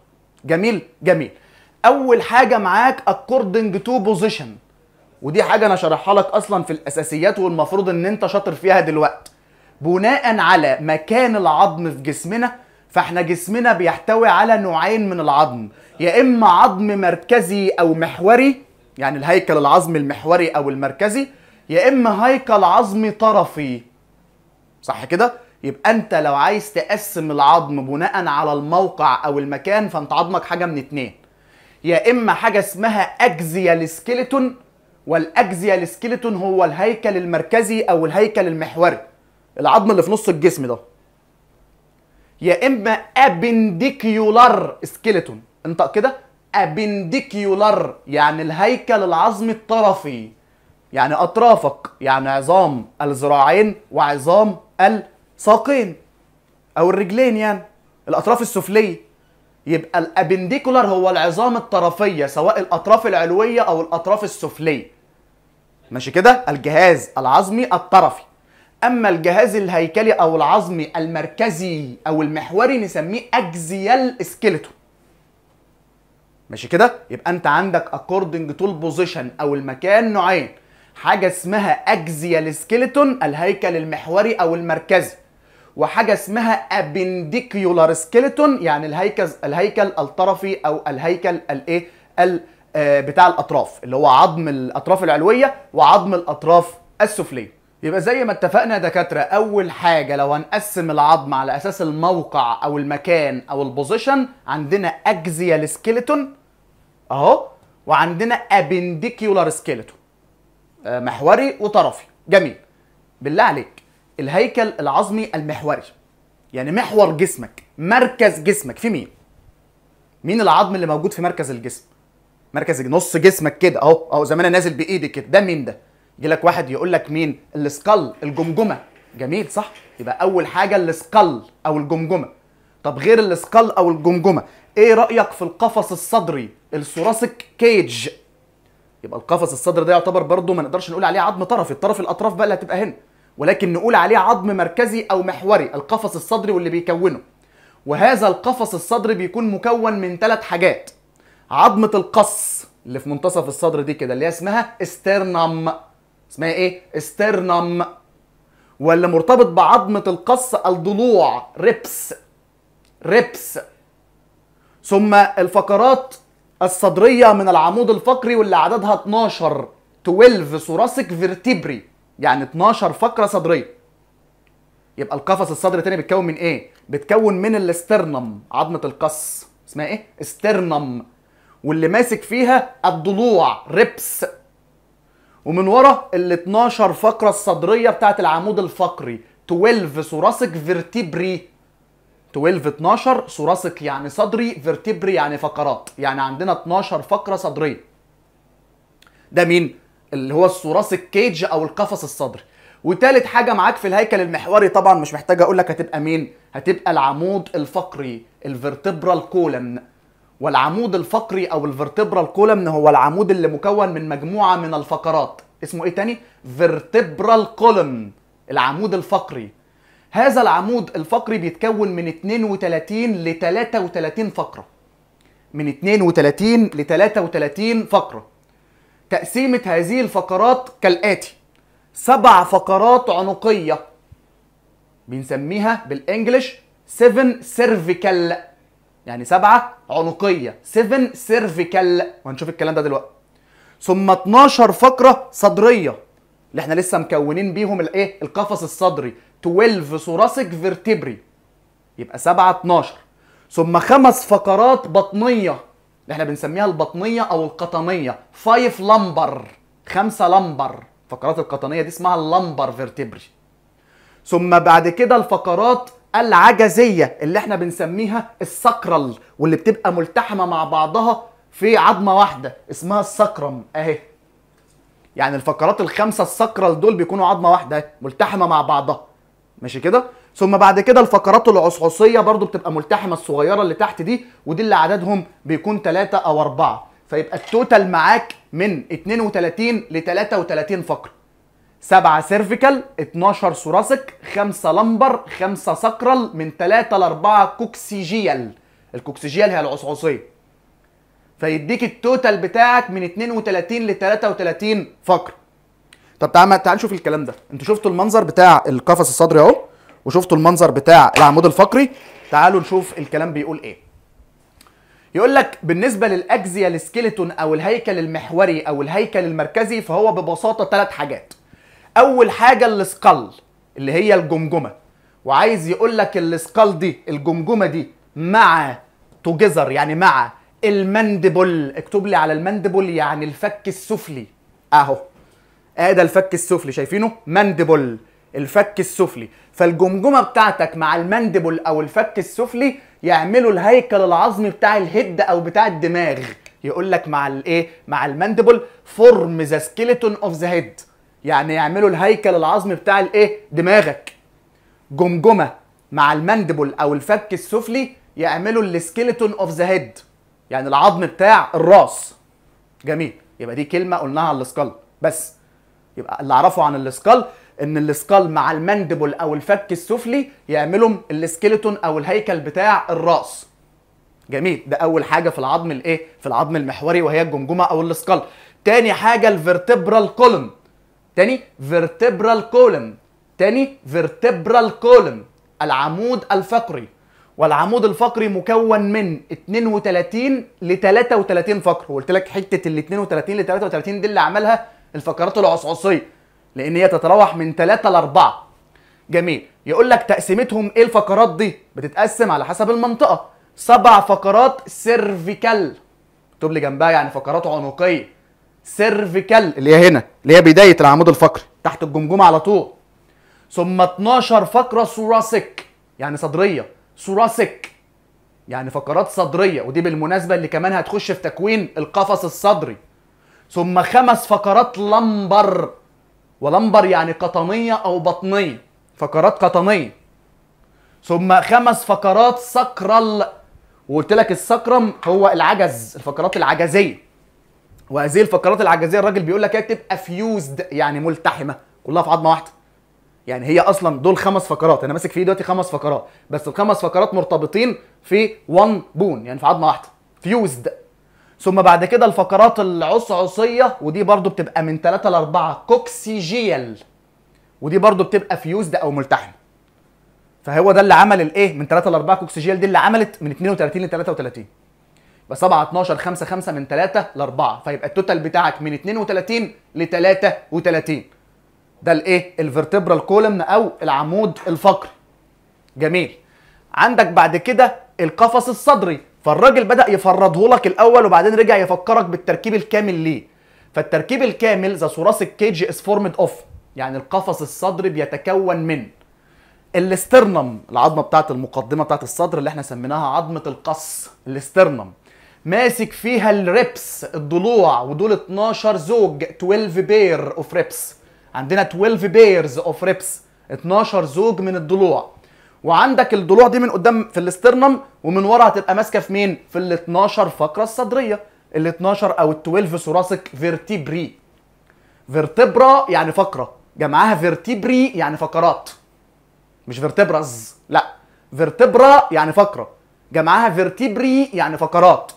جميل جميل اول حاجه معاك اكوردنج تو بوزيشن ودي حاجه انا شرحها لك اصلا في الاساسيات والمفروض ان انت شاطر فيها دلوقتي بناء على مكان العظم في جسمنا فاحنا جسمنا بيحتوي على نوعين من العظم يا اما عظم مركزي او محوري يعني الهيكل العظمي المحوري او المركزي يا اما هيكل عظمي طرفي صح كده يبقى انت لو عايز تقسم العظم بناء على الموقع او المكان فانت عظمك حاجه من اتنين يا اما حاجه اسمها اكزيال سكيلتون والاكزيال سكيلتون هو الهيكل المركزي او الهيكل المحوري العظم اللي في نص الجسم ده يا اما ابنديكيولار سكيلتون انطق كده ابنديكيولار يعني الهيكل العظمي الطرفي يعني اطرافك يعني عظام الذراعين وعظام الساقين او الرجلين يعني الاطراف السفليه يبقى الابنديكولار هو العظام الطرفيه سواء الاطراف العلويه او الاطراف السفليه ماشي كده الجهاز العظمي الطرفي اما الجهاز الهيكلي او العظمي المركزي او المحوري نسميه اكزيال سكيلتون ماشي كده يبقى انت عندك اكوردنج تول بوزيشن او المكان نوعين حاجه اسمها اكزيال سكيلتون الهيكل المحوري او المركزي وحاجه اسمها ابنديكيولار سكيلتون يعني الهيكل الهيكل الطرفي او الهيكل الايه آه، بتاع الاطراف اللي هو عظم الاطراف العلويه وعظم الاطراف السفليه يبقى زي ما اتفقنا يا دكاتره اول حاجه لو هنقسم العظم على اساس الموقع او المكان او البوزيشن عندنا اجزيال سكيلتون اهو وعندنا ابنديكيولار آه، سكيلتون محوري وطرفي جميل بالله عليك الهيكل العظمي المحوري يعني محور جسمك مركز جسمك في مين مين العظم اللي موجود في مركز الجسم مركز نص جسمك كده اهو اهو زي ما انا نازل بايدي كده ده مين ده يجي لك واحد يقول لك مين السكال الجمجمه جميل صح يبقى اول حاجه السكال او الجمجمه طب غير السكال او الجمجمه ايه رايك في القفص الصدري الثوراسيك كيج يبقى القفص الصدري ده يعتبر برضه ما نقدرش نقول عليه عظم طرفي الطرف الاطراف بقى اللي هتبقى هنا ولكن نقول عليه عظم مركزي او محوري القفص الصدري واللي بيكونه وهذا القفص الصدري بيكون مكون من ثلاث حاجات عظمه القص اللي في منتصف الصدر دي كده اللي هي اسمها استرنم اسمها ايه استرنم واللي مرتبط بعظمه القص الضلوع ريبس ريبس ثم الفقرات الصدريه من العمود الفقري واللي عددها 12 12 ثراسك فيرتيبري يعني 12 فقره صدريه يبقى القفص الصدري تاني بيتكون من ايه بيتكون من الاسترنم عظمه القص اسمها ايه استرنم واللي ماسك فيها الضلوع ريبس ومن ورا ال 12 فقره الصدريه بتاعت العمود الفقري 12 ثوراسيك فيرتبري 12 12 ثوراسيك يعني صدري فيرتبري يعني فقرات يعني عندنا 12 فقره صدريه ده مين اللي هو الثراسك كيج او القفص الصدري وتالت حاجه معاك في الهيكل المحوري طبعا مش محتاج اقول لك هتبقى مين هتبقى العمود الفقري الفرتبرال كولن والعمود الفقري او الفرتبرا كولمن هو العمود اللي مكون من مجموعه من الفقرات اسمه ايه تاني فيرتبرال كولمن العمود الفقري هذا العمود الفقري بيتكون من 32 ل 33 فقره من 32 ل 33 فقره تقسيمه هذه الفقرات كالاتي سبع فقرات عنقيه بنسميها بالانجلش 7 سيرفيكال يعني سبعة عنقية 7 سيرفيكال وهنشوف الكلام ده دلوقتي ثم 12 فقرة صدرية اللي احنا لسه مكونين بيهم الايه القفص الصدري 12 ثوراسيك فيرتبري يبقى 7 12 ثم خمس فقرات بطنية اللي احنا بنسميها البطنية او القطنية 5 لمبر 5 لمبر فقرات القطنية دي اسمها اللمبر فيرتبري ثم بعد كده الفقرات العجزيه اللي احنا بنسميها السكرال واللي بتبقى ملتحمه مع بعضها في عظمه واحده اسمها السكرم اهي يعني الفقرات الخمسه السكرال دول بيكونوا عظمه واحده ملتحمه مع بعضها ماشي كده ثم بعد كده الفقرات العصعصيه برضو بتبقى ملتحمه الصغيره اللي تحت دي ودي اللي عددهم بيكون ثلاثة او أربعة فيبقى التوتال معاك من 32 ل 33 فقره سبعة سيرفيكال 12 سوراسك 5 لمبر 5 سكرال من 3 ل 4 كوكسيجيال الكوكسيجيال هي العصعصيه فيديك التوتال بتاعك من 32 ل 33 فقر طب تعال تعال نشوف الكلام ده انتوا شفتوا المنظر بتاع القفص الصدري اهو وشفتوا المنظر بتاع العمود الفقري تعالوا نشوف الكلام بيقول ايه يقول لك بالنسبه للاكزيال سكيلتون او الهيكل المحوري او الهيكل المركزي فهو ببساطه ثلاث حاجات اول حاجه الاسقل اللي هي الجمجمه وعايز يقول لك الاسقل دي الجمجمه دي مع توجذر يعني مع المندبل اكتب لي على المندبل يعني الفك السفلي اهو اه ده الفك السفلي شايفينه مندبل الفك السفلي فالجمجمه بتاعتك مع المندبل او الفك السفلي يعملوا الهيكل العظمي بتاع الهد او بتاع الدماغ يقول لك مع الايه مع المندبل فورم ذا سكيلتون اوف ذا هيد يعني يعملوا الهيكل العظمي بتاع الايه دماغك جمجمه مع المندبل او الفك السفلي يعملوا السكيلتون اوف ذا هيد يعني العظم بتاع الراس جميل يبقى دي كلمه قلناها على السكال بس يبقى اللي اعرفه عن السكال ان السكال مع المندبل او الفك السفلي يعملوا السكيلتون او الهيكل بتاع الراس جميل ده اول حاجه في العظم الايه في العظم المحوري وهي الجمجمه او السكال تاني حاجه الفرتبرال كولوم تاني vertebral column تاني vertebral column العمود الفقري والعمود الفقري مكون من 32 ل 33 فقر وقلت لك حته ال 32 ل 33 دي اللي عملها الفقرات العصعصيه لان هي تتراوح من 3 ل 4 جميل يقول لك تقسيمتهم ايه الفقرات دي بتتقسم على حسب المنطقه سبع فقرات سيرفيكال اكتب لي جنبها يعني فقرات عنقيه سيرفيكال اللي هي هنا اللي هي بدايه العمود الفقري تحت الجمجمه على طول ثم 12 فقره ثوراسيك يعني صدريه ثوراسيك يعني فقرات صدريه ودي بالمناسبه اللي كمان هتخش في تكوين القفص الصدري ثم خمس فقرات لمبر ولمبر يعني قطنيه او بطنيه فقرات قطنيه ثم خمس فقرات سكرال وقلت لك السكرم هو العجز الفقرات العجزيه وهذه الفقرات العجزيه الراجل بيقول لك هي بتبقى فيوزد يعني ملتحمه كلها في عظمه واحده يعني هي اصلا دول خمس فقرات انا ماسك في دلوقتي خمس فقرات بس الخمس فقرات مرتبطين في وان بون يعني في عظمه واحده فيوزد ثم بعد كده الفقرات العصعصيه ودي برضو بتبقى من 3 ل 4 ودي برضو بتبقى فيوزد او ملتحمه فهو ده اللي عمل الايه من 3 ل 4 دي اللي عملت من 32 ل 33 ب 7 12 5 5 من 3 ل 4 فيبقى التوتال بتاعك من 32 ل 33 ده الايه الفرتبرال كولمن او العمود الفقري جميل عندك بعد كده القفص الصدري فالراجل بدا يفرضه لك الاول وبعدين رجع يفكرك بالتركيب الكامل ليه فالتركيب الكامل ذا ثوراسيك كيج از فورمد اوف يعني القفص الصدري بيتكون من الاسترنم العظمه بتاعه المقدمه بتاعه الصدر اللي احنا سميناها عظمه القص الاسترنم ماسك فيها الريبس الضلوع ودول 12 زوج 12 بير اوف ريبس عندنا 12 بيرز اوف ريبس 12 زوج من الضلوع وعندك الضلوع دي من قدام في الاسترنم ومن ورا هتبقى ماسكه في مين في ال 12 فقره الصدريه ال 12 او ال 12 ثراسك فيرتيبري فيرتبرا يعني فقره جمعها فيرتيبري يعني فقرات مش فيرتبرز لا فيرتبرا يعني فقره جمعها فيرتيبري يعني فقرات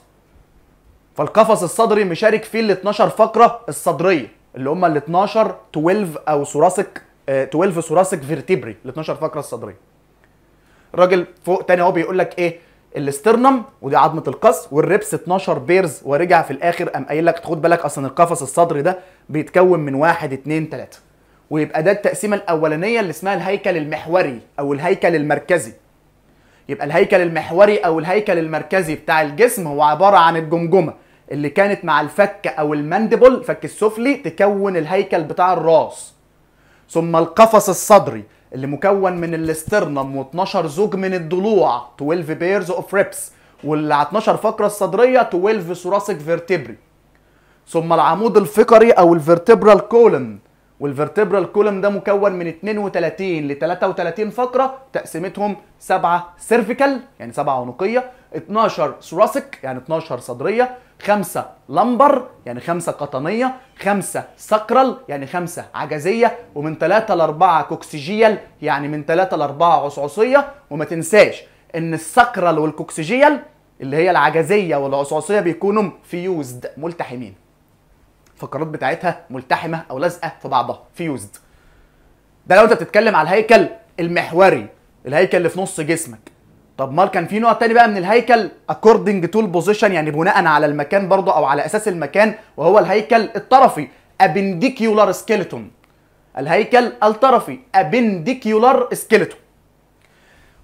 فالقفص الصدري مشارك فيه ال 12 فقره الصدريه اللي هم ال 12 12 او ثراسك 12 آه، ثراسك فيرتبري ال 12 فقره الصدريه الراجل فوق تاني اهو بيقول لك ايه الاسترنم ودي عظمه القص والريبس 12 بيرز ورجع في الاخر قام قايل لك خد بالك اصلا القفص الصدري ده بيتكون من 1 2 3 ويبقى ده التقسيمه الاولانيه اللي اسمها الهيكل المحوري او الهيكل المركزي يبقى الهيكل المحوري او الهيكل المركزي بتاع الجسم هو عباره عن الجمجمه اللي كانت مع الفك او المندبل الفك السفلي تكون الهيكل بتاع الراس ثم القفص الصدري اللي مكون من الاسترنم و12 زوج من الضلوع 12 بيرز اوف ريبس واللي على 12 فقره الصدريه 12 ثوراسك فيرتبري ثم العمود الفقري او الفيرتبرال كولن والفيرتبرال كولن ده مكون من 32 ل 33 فقره تقسيمتهم 7 سيرفيكال يعني 7 عنقيه 12 ثوراسك يعني 12 صدريه خمسة لمبر يعني خمسة قطنية خمسة سكرال يعني خمسة عجزية ومن ثلاثة لأربعة كوكسيجيال يعني من ثلاثة لأربعة عصعصية وما تنساش إن السكرال والكوكسيجيال اللي هي العجزية والعصعصية بيكونوا فيوزد ملتحمين الفقرات بتاعتها ملتحمة أو لازقة في بعضها فيوزد ده لو أنت بتتكلم على الهيكل المحوري الهيكل اللي في نص جسمك طب مال كان في نوع تاني بقى من الهيكل اكوردنج تو البوزيشن يعني بناء على المكان برضه او على اساس المكان وهو الهيكل الطرفي ابنديكيولار سكيلتون الهيكل الطرفي ابنديكيولار سكيلتون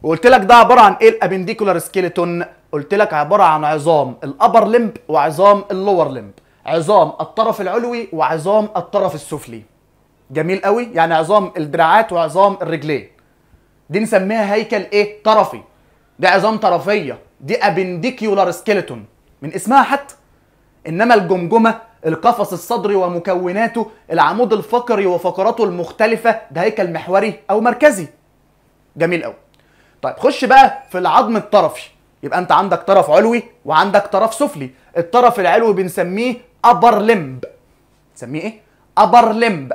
وقلت لك ده عباره عن ايه الابنديكيولار سكيلتون قلت لك عباره عن عظام الابر لمب وعظام اللور لمب عظام الطرف العلوي وعظام الطرف السفلي جميل قوي يعني عظام الدراعات وعظام الرجلين دي نسميها هيكل ايه طرفي ده عظام طرفيه دي ابندكيولار سكيلتون من اسمها حتى انما الجمجمه القفص الصدري ومكوناته العمود الفقري وفقراته المختلفه ده هيكل محوري او مركزي جميل قوي طيب خش بقى في العظم الطرفي يبقى انت عندك طرف علوي وعندك طرف سفلي الطرف العلوي بنسميه ابر لمب نسميه ايه ابر لمب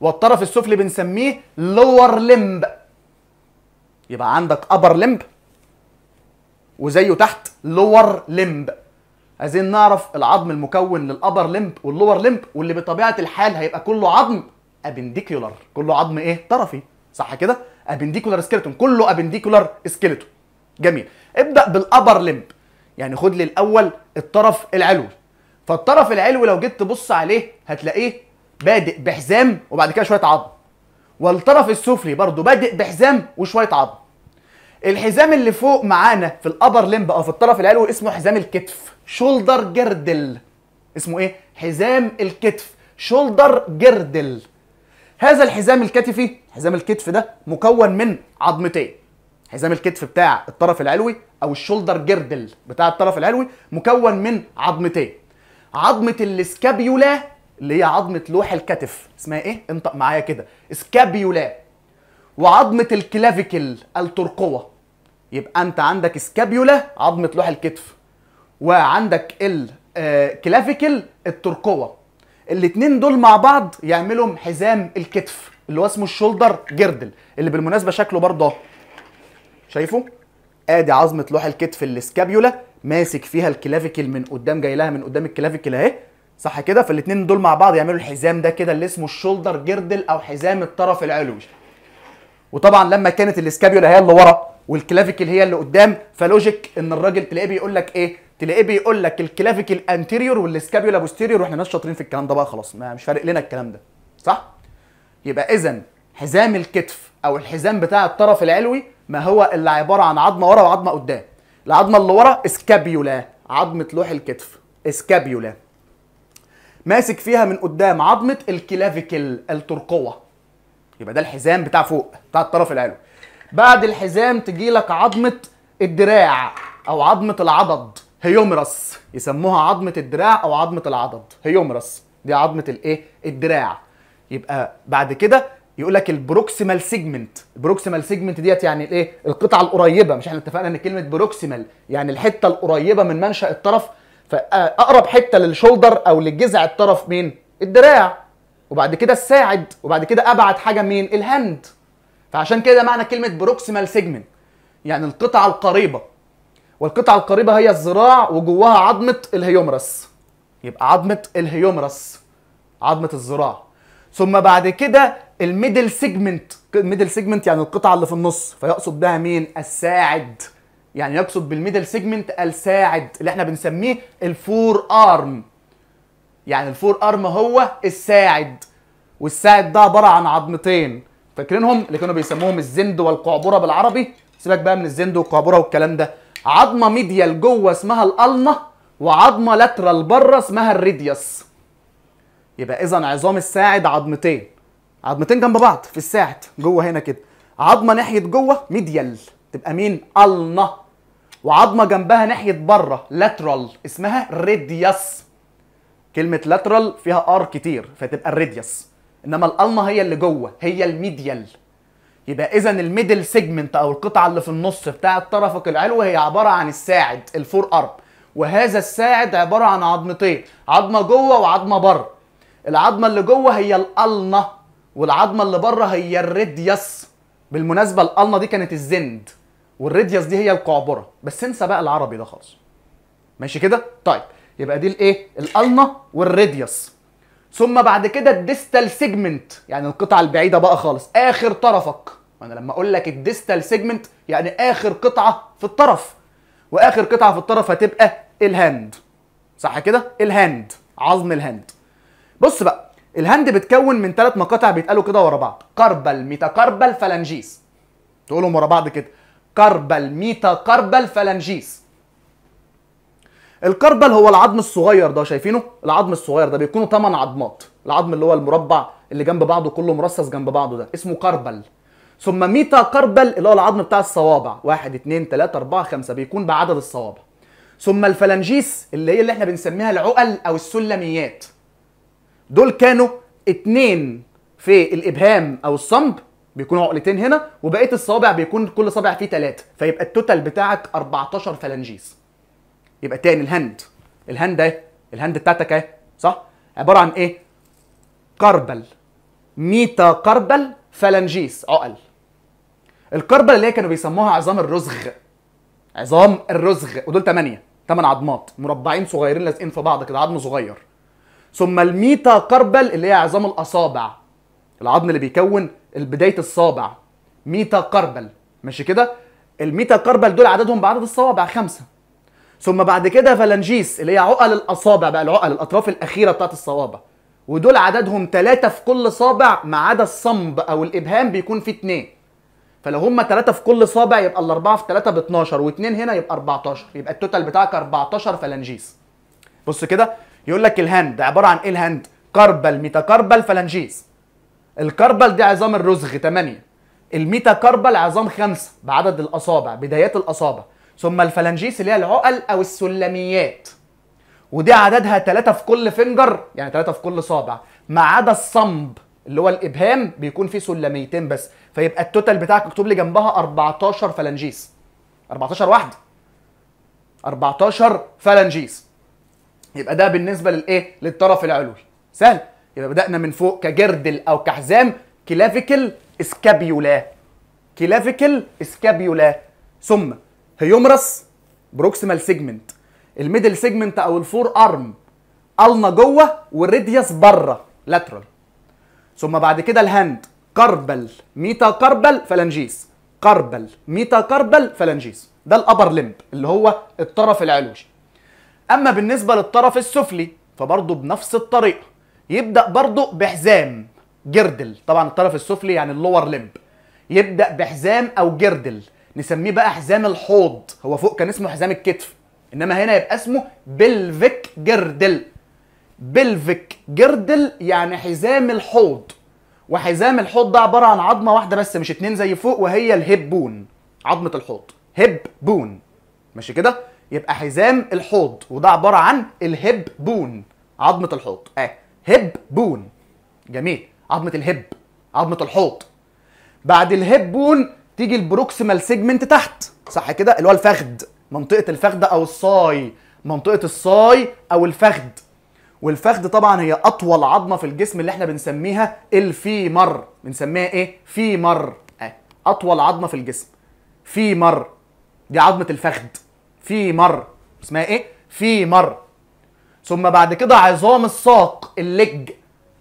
والطرف السفلي بنسميه لور لمب يبقى عندك ابر لمب وزيه تحت لور لمب عايزين نعرف العظم المكون للابر لمب واللور لمب واللي بطبيعه الحال هيبقى كله عظم ابنديكولار كله عظم ايه طرفي صح كده ابنديكولار سكيلتون كله ابنديكولار سكيلتون جميل ابدا بالابر لمب يعني خد لي الاول الطرف العلوي فالطرف العلوي لو جيت تبص عليه هتلاقيه بادئ بحزام وبعد كده شويه عظم والطرف السفلي برضه بادئ بحزام وشويه عظم الحزام اللي فوق معانا في الابر لمب او في الطرف العلوي اسمه حزام الكتف شولدر جردل اسمه ايه حزام الكتف شولدر جردل هذا الحزام الكتفي حزام الكتف ده مكون من عظمتين حزام الكتف بتاع الطرف العلوي او الشولدر جردل بتاع الطرف العلوي مكون من عظمتين عظمه الاسكابيولا اللي هي عظمه لوح الكتف اسمها ايه انطق معايا كده اسكابيولا وعظمه الكلافيكل الترقوه يبقى انت عندك سكابيولا عظمه لوح الكتف وعندك الكلافيكل آه، الترقوه الاثنين دول مع بعض يعملهم حزام الكتف اللي هو اسمه الشولدر جردل اللي بالمناسبه شكله برضه اهو شايفه ادي عظمه لوح الكتف السكابيولا ماسك فيها الكلافيكل من قدام جاي لها من قدام الكلافيكل اهي صح كده فالاثنين دول مع بعض يعملوا الحزام ده كده اللي اسمه الشولدر جردل او حزام الطرف العلوي وطبعا لما كانت الاسكابيولا هي اللي ورا والكلافيكل هي اللي قدام فلوجيك ان الراجل تلاقيه بيقول لك ايه تلاقيه بيقول لك الكلافيكل انتيريور والسكابيولا بوستيريور واحنا ناس شاطرين في الكلام ده بقى خلاص ما مش فارق لنا الكلام ده صح يبقى اذا حزام الكتف او الحزام بتاع الطرف العلوي ما هو الا عباره عن عظمه ورا وعظمه قدام العظمه اللي ورا اسكابيولا عظمه لوح الكتف اسكابيولا ماسك فيها من قدام عظمه الكلافيكل الترقوه يبقى ده الحزام بتاع فوق بتاع الطرف العلوي بعد الحزام تجيلك عظمه الدراع او عظمه العضد هيومرس يسموها عظمه الدراع او عظمه العضد هيومرس دي عظمه الايه الدراع يبقى بعد كده يقول لك البروكسيمال سيجمنت البروكسيمال سيجمنت ديت يعني الايه القطعه القريبه مش احنا اتفقنا ان كلمه بروكسيمال يعني الحته القريبه من منشا الطرف فاقرب حته للشولدر او لجذع الطرف مين الدراع وبعد كده الساعد وبعد كده ابعد حاجه مين الهند فعشان كده معنى كلمه بروكسيمال سيجمنت يعني القطعه القريبه والقطعه القريبه هي الذراع وجواها عظمه الهيومرس يبقى عظمه الهيومرس عظمه الذراع ثم بعد كده الميدل سيجمنت الميدل سيجمنت يعني القطعه اللي في النص فيقصد بها مين الساعد يعني يقصد بالميدل سيجمنت الساعد اللي احنا بنسميه الفور ارم يعني الفور ارم هو الساعد والساعد ده عباره عن عظمتين فاكرينهم اللي كانوا بيسموهم الزند والقعبره بالعربي سيبك بقى من الزند والقعبره والكلام ده عظمه ميديال جوه اسمها الالنا وعظمه لاترال بره اسمها الريديوس يبقى اذا عظام الساعد عظمتين عظمتين جنب بعض في الساعد جوه هنا كده عظمه ناحيه جوه ميديال تبقى مين النا وعظمه جنبها ناحيه بره لاترال اسمها ريديوس كلمه لاترال فيها ار كتير فتبقى الريديوس انما الالما هي اللي جوه هي الميديال يبقى اذا الميدل سيجمنت او القطعه اللي في النص بتاعه طرفك العلوي هي عباره عن الساعد الفور ارب وهذا الساعد عباره عن عظمتين عظمه جوه وعظمه بره العظمه اللي جوه هي الالنا والعظمه اللي بره هي الريدياس بالمناسبه الالنا دي كانت الزند والريدياس دي هي القعبره بس انسى بقى العربي ده خالص ماشي كده طيب يبقى دي الايه الالنا والريدياس ثم بعد كده الديستال سيجمنت يعني القطعه البعيده بقى خالص اخر طرفك وانا لما اقول لك الديستال سيجمنت يعني اخر قطعه في الطرف واخر قطعه في الطرف هتبقى الهاند صح كده الهاند عظم الهاند بص بقى الهاند بتكون من ثلاث مقاطع بيتقالوا كده ورا بعض كاربل ميتاكاربل فالانجيس تقولهم ورا بعض كده كاربل ميتاكاربل فالانجيس الكربل هو العظم الصغير ده شايفينه العظم الصغير ده بيكونوا 8 عظمات العظم اللي هو المربع اللي جنب بعضه كله مرصص جنب بعضه ده اسمه كربل ثم ميتا كربل اللي هو العظم بتاع الصوابع 1 2 3 4 5 بيكون بعدد الصوابع ثم الفلنجيس اللي هي اللي احنا بنسميها العقل او السلميات دول كانوا اتنين في الابهام او الصمب بيكونوا عقلتين هنا وبقيه الصوابع بيكون كل صابع فيه ثلاثه فيبقى التوتال بتاعك 14 فلنجيس يبقى تاني الهند الهند اهي الهند بتاعتك اهي صح عباره عن ايه كربل ميتا كربل فالانجيس عقل الكربل اللي هي كانوا بيسموها عظام الرزغ عظام الرزغ ودول 8 8 عظمات مربعين صغيرين لازقين في بعض كده عظم صغير ثم الميتا كربل اللي هي عظام الاصابع العظم اللي بيكون بدايه الصابع ميتا كربل ماشي كده الميتا كربل دول عددهم بعدد الصوابع خمسه ثم بعد كده فلنجيس اللي هي عقل الاصابع بقى العقل الاطراف الاخيره بتاعت الصوابع ودول عددهم ثلاثة في كل صابع ما عدا الصمب او الابهام بيكون فيه اثنين فلو هم ثلاثة في كل صابع يبقى الأربعة في ثلاثة ب 12 واثنين هنا يبقى 14 يبقى التوتال بتاعك 14 فلنجيس بص كده يقول لك الهند عبارة عن ايه الهند؟ كربل ميتاكربل فلنجيس الكربل دي عظام الرزغ 8 الميتاكربل عظام 5 بعدد الأصابع بدايات الأصابع ثم الفلنجيس اللي هي العقل او السلميات ودي عددها ثلاثة في كل فنجر يعني ثلاثة في كل صابع ما عدا الصمب اللي هو الابهام بيكون فيه سلميتين بس فيبقى التوتال بتاعك مكتوب لي جنبها 14 فلنجيس 14 واحده 14 فلنجيس يبقى ده بالنسبه للايه للطرف العلوي سهل يبقى بدانا من فوق كجردل او كحزام كلافيكل اسكابيولا كلافيكل اسكابيولا ثم هيومرس بروكسيمال سيجمنت الميدل سيجمنت او الفور ارم النا جوه والريديوس بره لاترال ثم بعد كده الهاند كاربل ميتا كاربل فلانجيس كاربل ميتا كاربل فلانجيس ده الابر لمب اللي هو الطرف العلوي اما بالنسبه للطرف السفلي فبرضه بنفس الطريقه يبدا برضه بحزام جردل طبعا الطرف السفلي يعني اللور لمب يبدا بحزام او جردل نسميه بقى حزام الحوض هو فوق كان اسمه حزام الكتف انما هنا يبقى اسمه بلفيك جردل بلفيك جردل يعني حزام الحوض وحزام الحوض ده عباره عن عظمه واحده بس مش اتنين زي فوق وهي الهيب بون عظمه الحوض هيب بون ماشي كده يبقى حزام الحوض وده عباره عن الهيب بون عظمه الحوض اه هيب بون جميل عظمه الهب عظمه الحوض بعد الهيب بون تيجي البروكسيمال سيجمنت تحت صح كده اللي هو الفخد منطقه الفخد او الصاي منطقه الصاي او الفخد والفخد طبعا هي اطول عظمه في الجسم اللي احنا بنسميها الفيمر بنسميها ايه فيمر اه. اطول عظمه في الجسم فيمر دي عظمه الفخد فيمر اسمها ايه فيمر ثم بعد كده عظام الساق اللج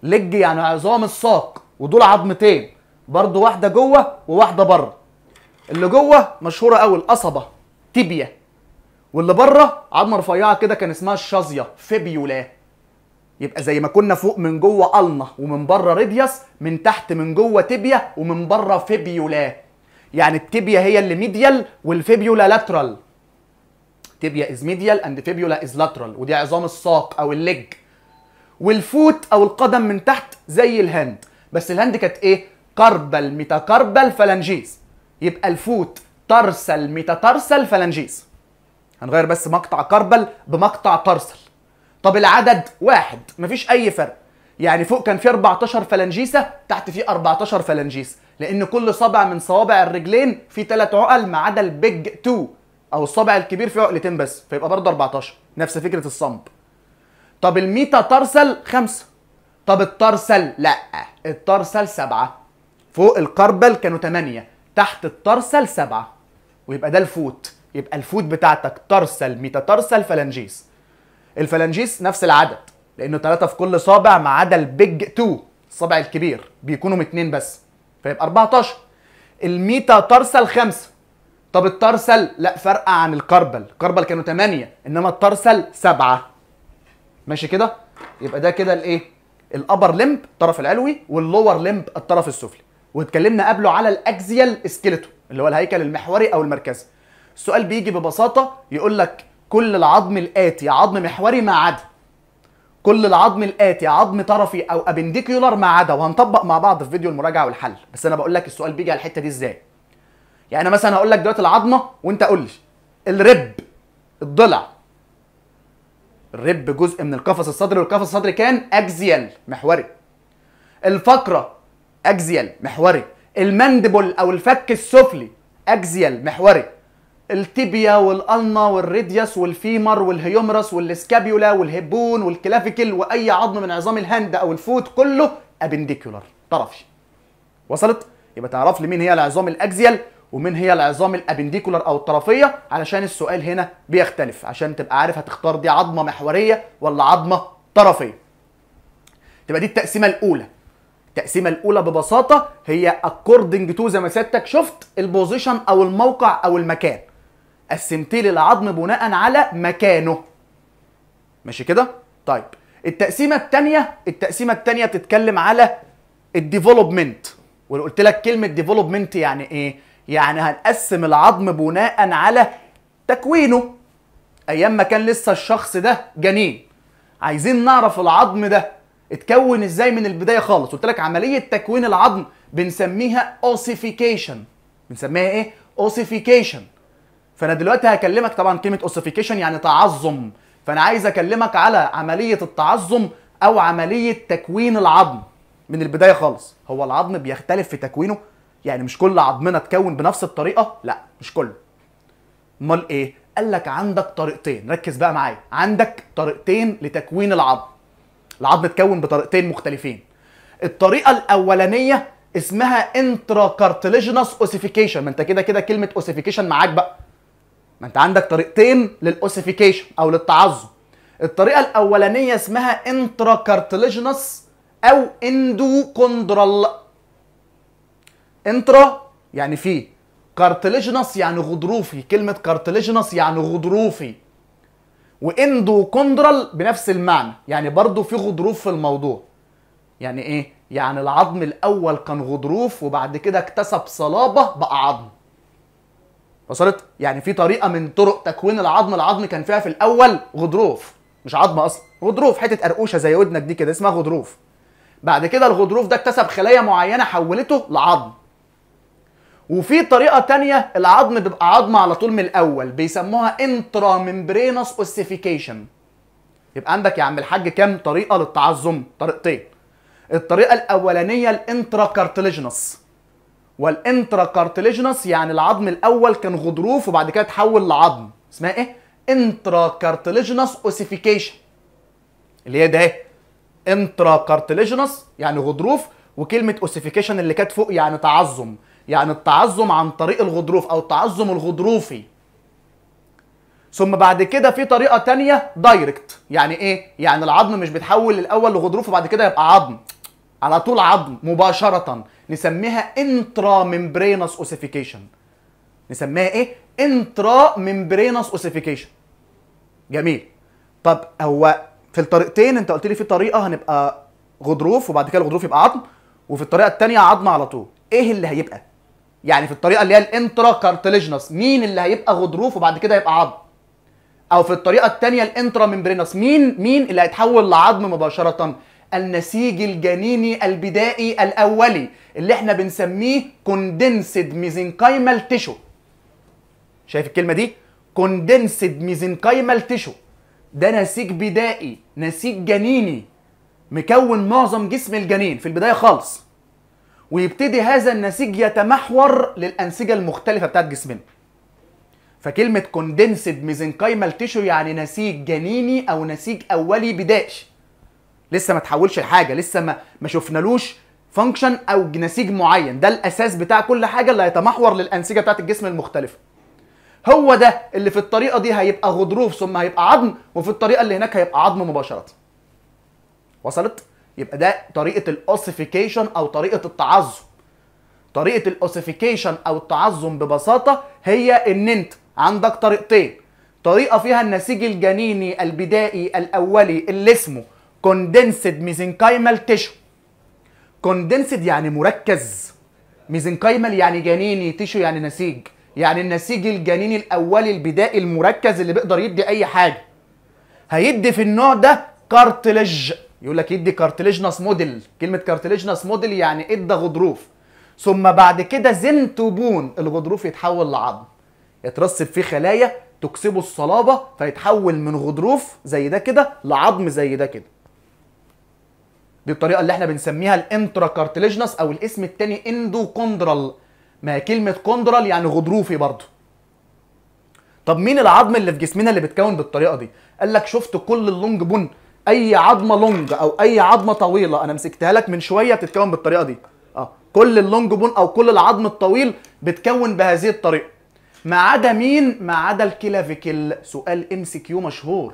لج يعني عظام الساق ودول عظمتين برضو واحده جوه وواحده بره اللي جوه مشهوره قوي القصبه تيبيا واللي بره عظمه رفيعه كده كان اسمها الشظيه فيبيولا يبقى زي ما كنا فوق من جوه النا ومن بره ريدياس من تحت من جوه تيبيا ومن بره فيبيولا يعني التيبيا هي اللي ميديال والفيبيولا لاترال تيبيا از ميديال اند فيبيولا از لاترال ودي عظام الساق او الليج والفوت او القدم من تحت زي الهند بس الهند كانت ايه كاربل ميتاكاربل فالانجيز يبقى الفوت ترسل ميتاترسل فلانجيز هنغير بس مقطع كربل بمقطع ترسل طب العدد واحد مفيش اي فرق يعني فوق كان في 14 فلنجيسه تحت في 14 فلنجيس لان كل صابع من صوابع الرجلين فيه ثلاث عقل ما عدا البيج 2 او الصابع الكبير فيه عقلتين بس فيبقى برضه 14 نفس فكره الصمب طب الميتا ترسل خمسه طب الترسل لا الترسل سبعه فوق القربل كانوا ثمانيه تحت الترسل سبعة ويبقى ده الفوت يبقى الفوت بتاعتك ترسل ميتاترسل فلانجيس الفلانجيس نفس العدد لانه ثلاثة في كل صابع ما عدا البيج 2 الصابع الكبير بيكونوا من اتنين بس فيبقى 14 الميتا ترسل خمسة طب الترسل لا فرقة عن الكربل الكربل كانوا ثمانية انما الترسل سبعة ماشي كده يبقى ده كده الايه الابر لمب الطرف العلوي واللور لمب الطرف السفلي واتكلمنا قبله على الاكزيال سكيلتو اللي هو الهيكل المحوري او المركزي السؤال بيجي ببساطه يقول لك كل العظم الاتي عظم محوري ما عدا كل العظم الاتي عظم طرفي او ابنديكيولار ما عدا وهنطبق مع بعض في فيديو المراجعه والحل بس انا بقول لك السؤال بيجي على الحته دي ازاي يعني انا مثلا هقول لك دلوقتي العظمه وانت قول لي الرب الضلع الرب جزء من القفص الصدري والقفص الصدري كان اكزيال محوري الفقره اكزيال محوري المندبل او الفك السفلي اكزيال محوري التيبيا والقلنا والريدياس والفيمر والهيومرس والسكابيولا والهبون والكلافيكل واي عظم من عظام الهند او الفوت كله ابنديكولار طرفي وصلت يبقى تعرف لي مين هي العظام الاكزيال ومين هي العظام الابنديكولار او الطرفيه علشان السؤال هنا بيختلف عشان تبقى عارف هتختار دي عظمه محوريه ولا عظمه طرفيه تبقى دي التقسيمه الاولى التقسيمه الاولى ببساطه هي اكوردنج تو زي ما سيادتك شفت البوزيشن او الموقع او المكان لي العظم بناء على مكانه ماشي كده طيب التقسيمه الثانيه التقسيمه الثانيه بتتكلم على الديفلوبمنت ولو قلت لك كلمه ديفلوبمنت يعني ايه يعني هنقسم العظم بناء على تكوينه ايام ما كان لسه الشخص ده جنين عايزين نعرف العظم ده اتكون ازاي من البدايه خالص قلت لك عمليه تكوين العظم بنسميها اوسيفيكيشن بنسميها ايه اوسيفيكيشن فانا دلوقتي هكلمك طبعا كلمه اوسيفيكيشن يعني تعظم فانا عايز اكلمك على عمليه التعظم او عمليه تكوين العظم من البدايه خالص هو العظم بيختلف في تكوينه يعني مش كل عظمنا اتكون بنفس الطريقه لا مش كله امال ايه قال لك عندك طريقتين ركز بقى معايا عندك طريقتين لتكوين العظم العظم اتكون بطريقتين مختلفين الطريقه الاولانيه اسمها انترا كارتليجينوس اوسيفيكيشن ما انت كده كده كلمه اوسيفيكيشن معاك بقى ما انت عندك طريقتين للاوسيفيكيشن او للتعظم الطريقه الاولانيه اسمها انترا كارتليجينوس او كوندرال انترا يعني فيه كارتليجينوس يعني غضروفي كلمه كارتليجينوس يعني غضروفي واندوكوندرال بنفس المعنى يعني برضو في غضروف في الموضوع يعني ايه يعني العظم الاول كان غضروف وبعد كده اكتسب صلابه بقى عظم وصلت يعني في طريقه من طرق تكوين العظم العظم كان فيها في الاول غضروف مش عظم اصلا غضروف حته قرقوشه زي ودنك دي كده اسمها غضروف بعد كده الغضروف ده اكتسب خلايا معينه حولته لعظم وفي طريقه تانية العظم بيبقى عظم على طول من الاول بيسموها انترا ممبرينس اوسيفيكيشن يبقى عندك يا عم الحاج كام طريقه للتعظم طريقتين الطريقه الاولانيه الانترا كارتليجنس والانترا كارتليجنس يعني العظم الاول كان غضروف وبعد كده اتحول لعظم اسمها ايه انترا كارتليجنس اوسيفيكيشن اللي هي ده انترا إيه؟ كارتليجنس يعني غضروف وكلمه اوسيفيكيشن اللي كانت فوق يعني تعظم يعني التعظم عن طريق الغضروف او التعظم الغضروفي ثم بعد كده في طريقه تانية دايركت يعني ايه يعني العظم مش بيتحول الاول لغضروف وبعد كده يبقى عظم على طول عظم مباشره نسميها انترا ممبرينس اوسيفيكيشن نسميها ايه انترا ممبرينس اوسيفيكيشن جميل طب هو في الطريقتين انت قلت لي في طريقه هنبقى غضروف وبعد كده الغضروف يبقى عظم وفي الطريقه الثانيه عظم على طول ايه اللي هيبقى يعني في الطريقه اللي هي الانترا كارتليجنس مين اللي هيبقى غضروف وبعد كده يبقى عظم او في الطريقه الثانيه الانترا ممبرينس مين مين اللي هيتحول لعظم مباشره النسيج الجنيني البدائي الاولي اللي احنا بنسميه كوندنسد ميزنكايمال تيشو شايف الكلمه دي كوندنسد ميزنكايمال تيشو ده نسيج بدائي نسيج جنيني مكون معظم جسم الجنين في البدايه خالص ويبتدي هذا النسيج يتمحور للانسجه المختلفه بتاعت جسمنا فكلمه كوندنسد ميزنكايمال تيشو يعني نسيج جنيني او نسيج اولي بدائش لسه ما تحولش لحاجه لسه ما ما شفنالوش فانكشن او نسيج معين ده الاساس بتاع كل حاجه اللي هيتمحور للانسجه بتاعت الجسم المختلفه هو ده اللي في الطريقه دي هيبقى غضروف ثم هيبقى عظم وفي الطريقه اللي هناك هيبقى عظم مباشره وصلت يبقى ده طريقه الاوسيفيكيشن او طريقه التعظم طريقه الاوسيفيكيشن او التعظم ببساطه هي ان انت عندك طريقتين طريقه فيها النسيج الجنيني البدائي الاولي اللي اسمه كوندنسد ميزنكايمال تيشو كوندنسد يعني مركز ميزنكايمال يعني جنيني تيشو يعني نسيج يعني النسيج الجنيني الاولي البدائي المركز اللي بيقدر يدي اي حاجه هيدي في النوع ده كارتلج يقول لك يدي كارتليجنس موديل كلمه كارتليجنس موديل يعني ادى غضروف ثم بعد كده زنتوبون الغضروف يتحول لعظم يترسب فيه خلايا تكسبه الصلابه فيتحول من غضروف زي ده كده لعظم زي ده كده دي الطريقه اللي احنا بنسميها الانترا كارتليجنس او الاسم اندو اندوكوندرال ما كلمه كوندرال يعني غضروفي برضه طب مين العظم اللي في جسمنا اللي بتكون بالطريقه دي قال لك شفت كل اللونج بون اي عظمه لونج او اي عظمه طويله انا مسكتها لك من شويه بتتكون بالطريقه دي اه كل اللونج بون او كل العظم الطويل بتكون بهذه الطريقه ما عدا مين ما عدا الكلافيكل سؤال ام سي كيو مشهور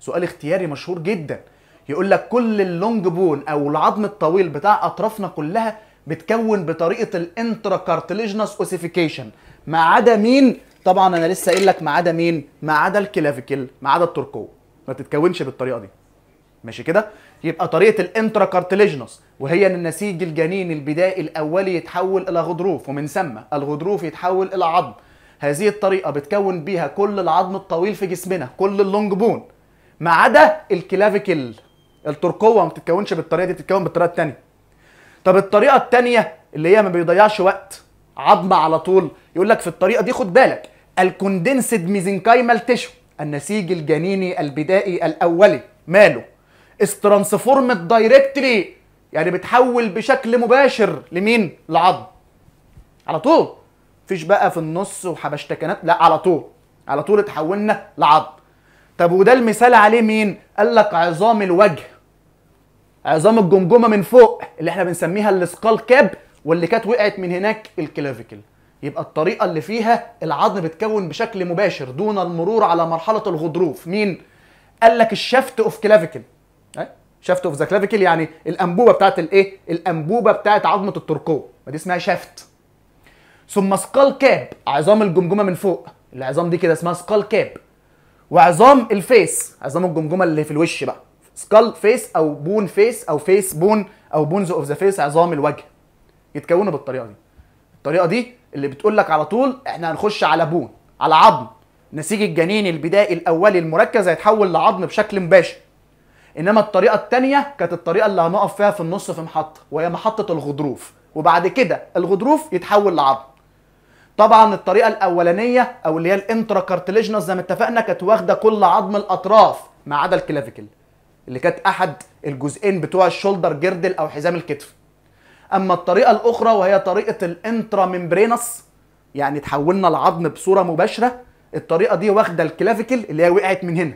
سؤال اختياري مشهور جدا يقول لك كل اللونج بون او العظم الطويل بتاع اطرافنا كلها بتكون بطريقه الانترا كارتليجنس اوسيفيكيشن ما عدا مين طبعا انا لسه قايل لك ما عدا مين ما عدا الكلافيكل ما عدا الترقوه ما تتكونش بالطريقه دي ماشي كده يبقى طريقه الانترا كارتليجنس وهي ان النسيج الجنيني البدائي الاولي يتحول الى غضروف ومن ثم الغضروف يتحول الى عظم هذه الطريقه بتكون بيها كل العظم الطويل في جسمنا كل اللونج بون ما عدا الكلافيكل الترقوه ما بتتكونش بالطريقه دي بتتكون بالطريقه الثانيه طب الطريقه الثانيه اللي هي ما بيضيعش وقت عظمه على طول يقول لك في الطريقه دي خد بالك الكوندنسد ميزنكايمال تشو النسيج الجنيني البدائي الاولي ماله از ترانسفورمد دايركتلي يعني بتحول بشكل مباشر لمين؟ لعظم على طول مفيش بقى في النص وحبشتكنات لا على طول على طول اتحولنا لعظم طب وده المثال عليه مين؟ قال لك عظام الوجه عظام الجمجمه من فوق اللي احنا بنسميها السكال كاب واللي كانت وقعت من هناك الكلافيكل يبقى الطريقه اللي فيها العظم بتكون بشكل مباشر دون المرور على مرحله الغضروف مين قال لك الشفت اوف كلافيكل إيه؟ شافت اوف ذا كلافيكل يعني الانبوبه بتاعت الايه؟ الانبوبه بتاعت عظمه الترقوه ما دي اسمها شافت. ثم سقال كاب عظام الجمجمه من فوق العظام دي كده اسمها سقال كاب وعظام الفيس عظام الجمجمه اللي في الوش بقى سكال فيس او بون فيس او فيس بون او بونز اوف ذا فيس عظام الوجه يتكونوا بالطريقه دي الطريقه دي اللي بتقول لك على طول احنا هنخش على بون على عظم نسيج الجنين البدائي الاولي المركز هيتحول لعظم بشكل مباشر انما الطريقه الثانيه كانت الطريقه اللي هنقف فيها في النص في محطه وهي محطه الغضروف وبعد كده الغضروف يتحول لعظم طبعا الطريقه الاولانيه او اللي هي الانترا كارتليجنس زي ما اتفقنا كانت واخده كل عظم الاطراف ما عدا الكلافيكل اللي كانت احد الجزئين بتوع الشولدر جردل او حزام الكتف اما الطريقه الاخرى وهي طريقه الانترا ممبرينس يعني تحولنا العظم بصوره مباشره الطريقه دي واخده الكلافيكل اللي هي وقعت من هنا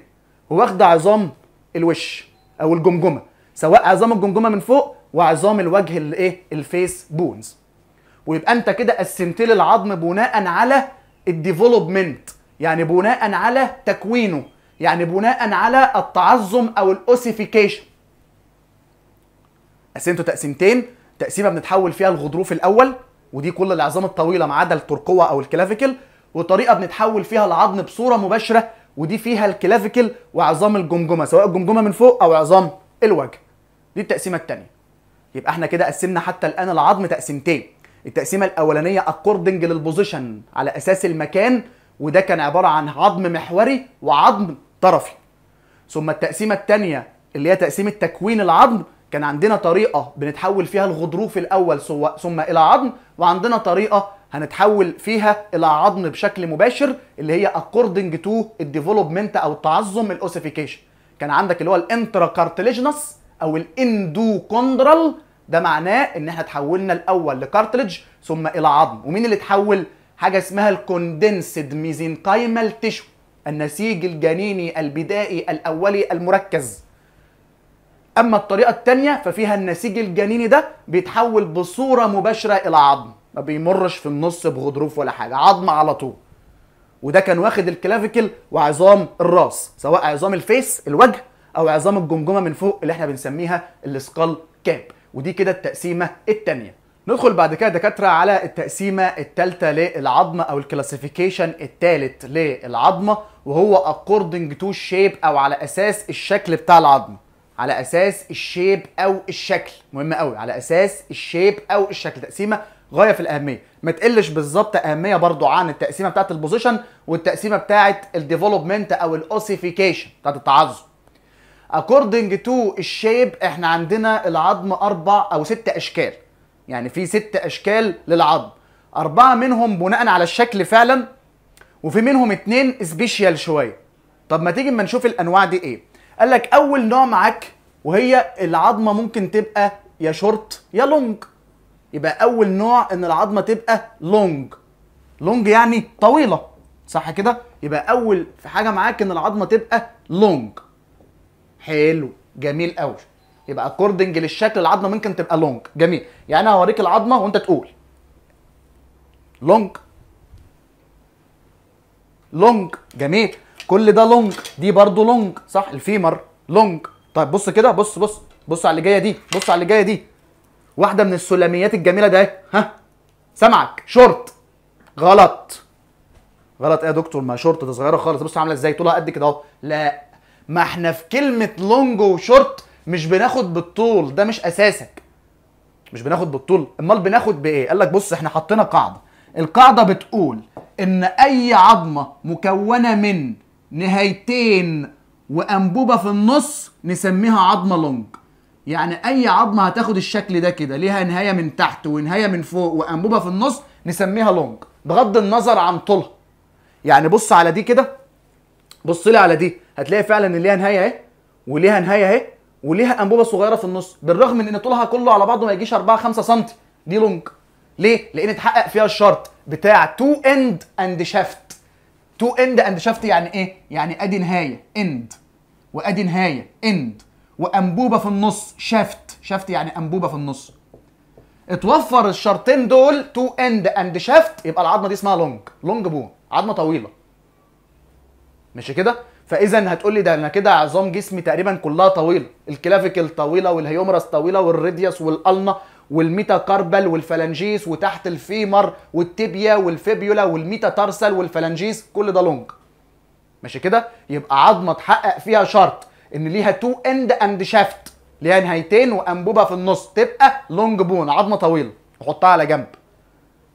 واخده عظام الوش او الجمجمه سواء عظام الجمجمه من فوق وعظام الوجه الايه الفيس بونز ويبقى انت كده قسمت لي العظم بناء على الديفلوبمنت يعني بناء على تكوينه يعني بناء على التعظم او الاوسيفيكيشن قسمته تقسيمتين تقسيمه بنتحول فيها الغضروف الاول ودي كل العظام الطويله ما عدا الترقوه او الكلافيكل وطريقه بنتحول فيها العظم بصوره مباشره ودي فيها الكلافيكل وعظام الجمجمه سواء الجمجمه من فوق او عظام الوجه دي التقسيمه الثانيه يبقى احنا كده قسمنا حتى الان العظم تقسيمتين التقسيمه الاولانيه اكوردنج للبوزيشن على اساس المكان وده كان عباره عن عظم محوري وعظم طرفي ثم التقسيمه الثانيه اللي هي تقسيم التكوين العظم كان عندنا طريقه بنتحول فيها الغضروف الاول ثم الى عظم وعندنا طريقه هنتحول فيها الى عظم بشكل مباشر اللي هي اكوردنج تو الديفلوبمنت او التعظم الاوسيفيكيشن كان عندك اللي هو الانتراكارتليجنس او الاندوكوندرال ده معناه ان احنا تحولنا الاول لكارتلج ثم الى عظم ومين اللي اتحول حاجه اسمها الكوندنسد ميزينكايمال تيشو النسيج الجنيني البدائي الاولي المركز اما الطريقه الثانيه ففيها النسيج الجنيني ده بيتحول بصوره مباشره الى عظم ما بيمرش في النص بغضروف ولا حاجه عظم على طول وده كان واخد الكلافيكل وعظام الراس سواء عظام الفيس الوجه او عظام الجمجمه من فوق اللي احنا بنسميها السكال كاب ودي كده التقسيمه الثانيه ندخل بعد كده دكاتره على التقسيمه الثالثه للعظمه او الكلاسيفيكيشن الثالث للعظمه وهو according to shape او على اساس الشكل بتاع العظمه على اساس الشيب او الشكل مهم قوي على اساس الشيب او الشكل تقسيمه غايه في الاهميه ما تقلش بالظبط اهميه برضو عن التقسيمه بتاعه البوزيشن والتقسيمه بتاعه الديفلوبمنت او الاوسيفيكيشن بتاعه التعظم اكوردنج تو الشيب احنا عندنا العظم اربع او ست اشكال يعني في ست اشكال للعظم اربعه منهم بناء على الشكل فعلا وفي منهم اتنين سبيشيال شويه طب ما تيجي اما نشوف الانواع دي ايه قال لك اول نوع معاك وهي العظمه ممكن تبقى يا شورت يا لونج يبقى اول نوع ان العظمه تبقى لونج لونج يعني طويله صح كده يبقى اول في حاجه معاك ان العظمه تبقى لونج حلو جميل قوي يبقى اكوردنج للشكل العظمه ممكن تبقى لونج جميل يعني انا هوريك العظمه وانت تقول لونج لونج جميل كل ده لونج دي برضو لونج صح الفيمر لونج طيب بص كده بص بص بص على اللي جايه دي بص على اللي جايه دي واحده من السلميات الجميله ده ها سامعك شورت غلط غلط ايه يا دكتور ما شورت ده صغيره خالص بص عامله ازاي طولها قد كده اهو لا ما احنا في كلمه لونج وشورت مش بناخد بالطول ده مش اساسك مش بناخد بالطول امال بناخد بايه قال لك بص احنا حطينا قاعده القاعده بتقول ان اي عظمه مكونه من نهايتين وانبوبه في النص نسميها عظمه لونج يعني اي عظمه هتاخد الشكل ده كده ليها نهايه من تحت ونهايه من فوق وانبوبه في النص نسميها لونج بغض النظر عن طولها يعني بص على دي كده بص لي على دي هتلاقي فعلا ان ليها نهايه اهي وليها نهايه اهي وليها انبوبه صغيره في النص بالرغم من ان طولها كله على بعضه ما يجيش 4 5 سم دي لونج ليه لان اتحقق فيها الشرط بتاع تو اند اند شافت تو اند اند شافت يعني ايه يعني ادي نهايه اند وادي نهايه اند وانبوبه في النص شافت شافت يعني انبوبه في النص اتوفر الشرطين دول تو اند اند شافت يبقى العظمه دي اسمها لونج لونج بون عظمه طويله ماشي كده فاذا هتقول لي ده انا كده عظام جسمي تقريبا كلها طويله الكلافيكل طويله والهيومرس طويله والريديوس والالنا والميتاكاربل والفلانجيس وتحت الفيمر والتبيا والفيبيولا تارسل والفلانجيس كل ده لونج ماشي كده يبقى عظمه تحقق فيها شرط ان ليها تو اند اند شافت ليها نهايتين وانبوبه في النص تبقى لونج بون عظمه طويله احطها على جنب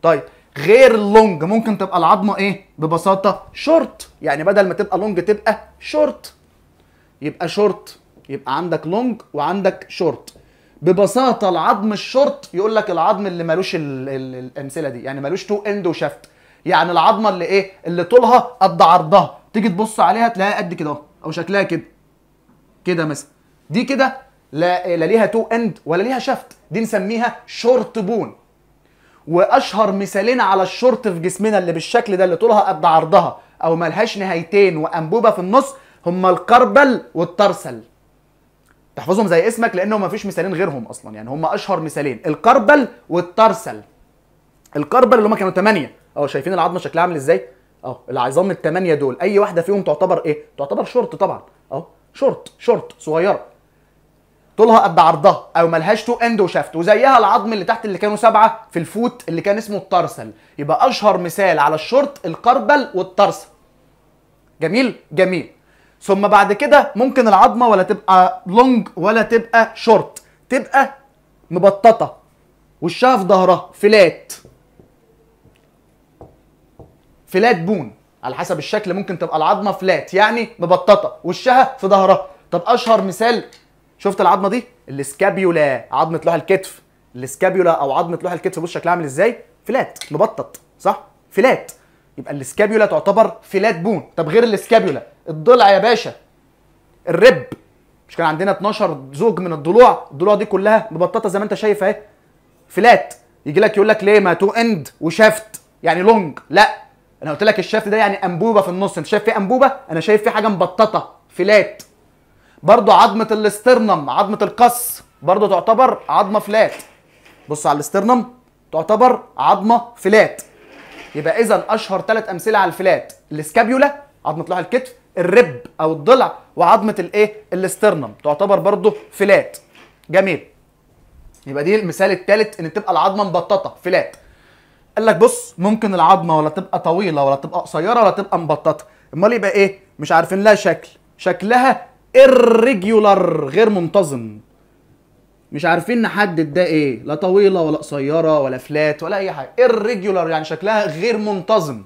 طيب غير اللونج ممكن تبقى العظمه ايه ببساطه شورت يعني بدل ما تبقى لونج تبقى شورت يبقى شورت يبقى عندك لونج وعندك شورت ببساطه العظم الشورت يقول لك العظم اللي ملوش ال ال الامثله دي يعني ملوش تو اند وشافت يعني العظمه اللي ايه اللي طولها قد عرضها تيجي تبص عليها تلاقيها قد كده او شكلها كده كده مثلا دي كده لا, لا ليها تو اند ولا ليها شفت دي نسميها شورت بون واشهر مثالين على الشورت في جسمنا اللي بالشكل ده اللي طولها قد عرضها او ملهاش نهايتين وانبوبه في النص هما القربل والترسل تحفظهم زي اسمك لانه ما فيش مثالين غيرهم اصلا يعني هما اشهر مثالين القربل والترسل القربل اللي هما كانوا 8 اهو شايفين العظمه شكلها عامل ازاي اهو العظام الثمانيه دول اي واحده فيهم تعتبر ايه تعتبر شورت طبعا شورت شورت صغيره طولها قد عرضها او ملهاش تو اند وشافت وزيها العظم اللي تحت اللي كانوا سبعه في الفوت اللي كان اسمه الترسل يبقى اشهر مثال على الشورت القربل والترسل جميل جميل ثم بعد كده ممكن العظمه ولا تبقى لونج ولا تبقى شورت تبقى مبططه وشها في ظهرها فلات فلات بون على حسب الشكل ممكن تبقى العظمه فلات يعني مبططه وشها في ظهرها طب اشهر مثال شفت العظمه دي الاسكابيولا عظمه لوح الكتف الاسكابيولا او عظمه لوح الكتف بص شكلها عامل ازاي فلات مبطط صح فلات يبقى الاسكابيولا تعتبر فلات بون طب غير الاسكابيولا الضلع يا باشا الرب مش كان عندنا 12 زوج من الضلوع الضلوع دي كلها مبططه زي ما انت شايف اهي فلات يجي لك يقول لك ليه ما تو اند وشافت يعني لونج لا انا قلت لك الشاف ده يعني انبوبه في النص انت شايف فيه انبوبه انا شايف فيه حاجه مبططه فلات برضو عظمه الاسترنم عظمه القص برضو تعتبر عظمه فلات بص على الاسترنم تعتبر عظمه فلات يبقى اذا اشهر ثلاث امثله على الفلات السكابيولا عظمه لوح الكتف الرب او الضلع وعظمه الايه الاسترنم تعتبر برضو فلات جميل يبقى دي المثال الثالث ان تبقى العظمه مبططه فلات قال لك بص ممكن العظمه ولا تبقى طويله ولا تبقى قصيره ولا تبقى مبططه امال يبقى ايه مش عارفين لها شكل شكلها irregular غير منتظم مش عارفين نحدد ده ايه لا طويله ولا قصيره ولا فلات ولا اي حاجه irregular يعني شكلها غير منتظم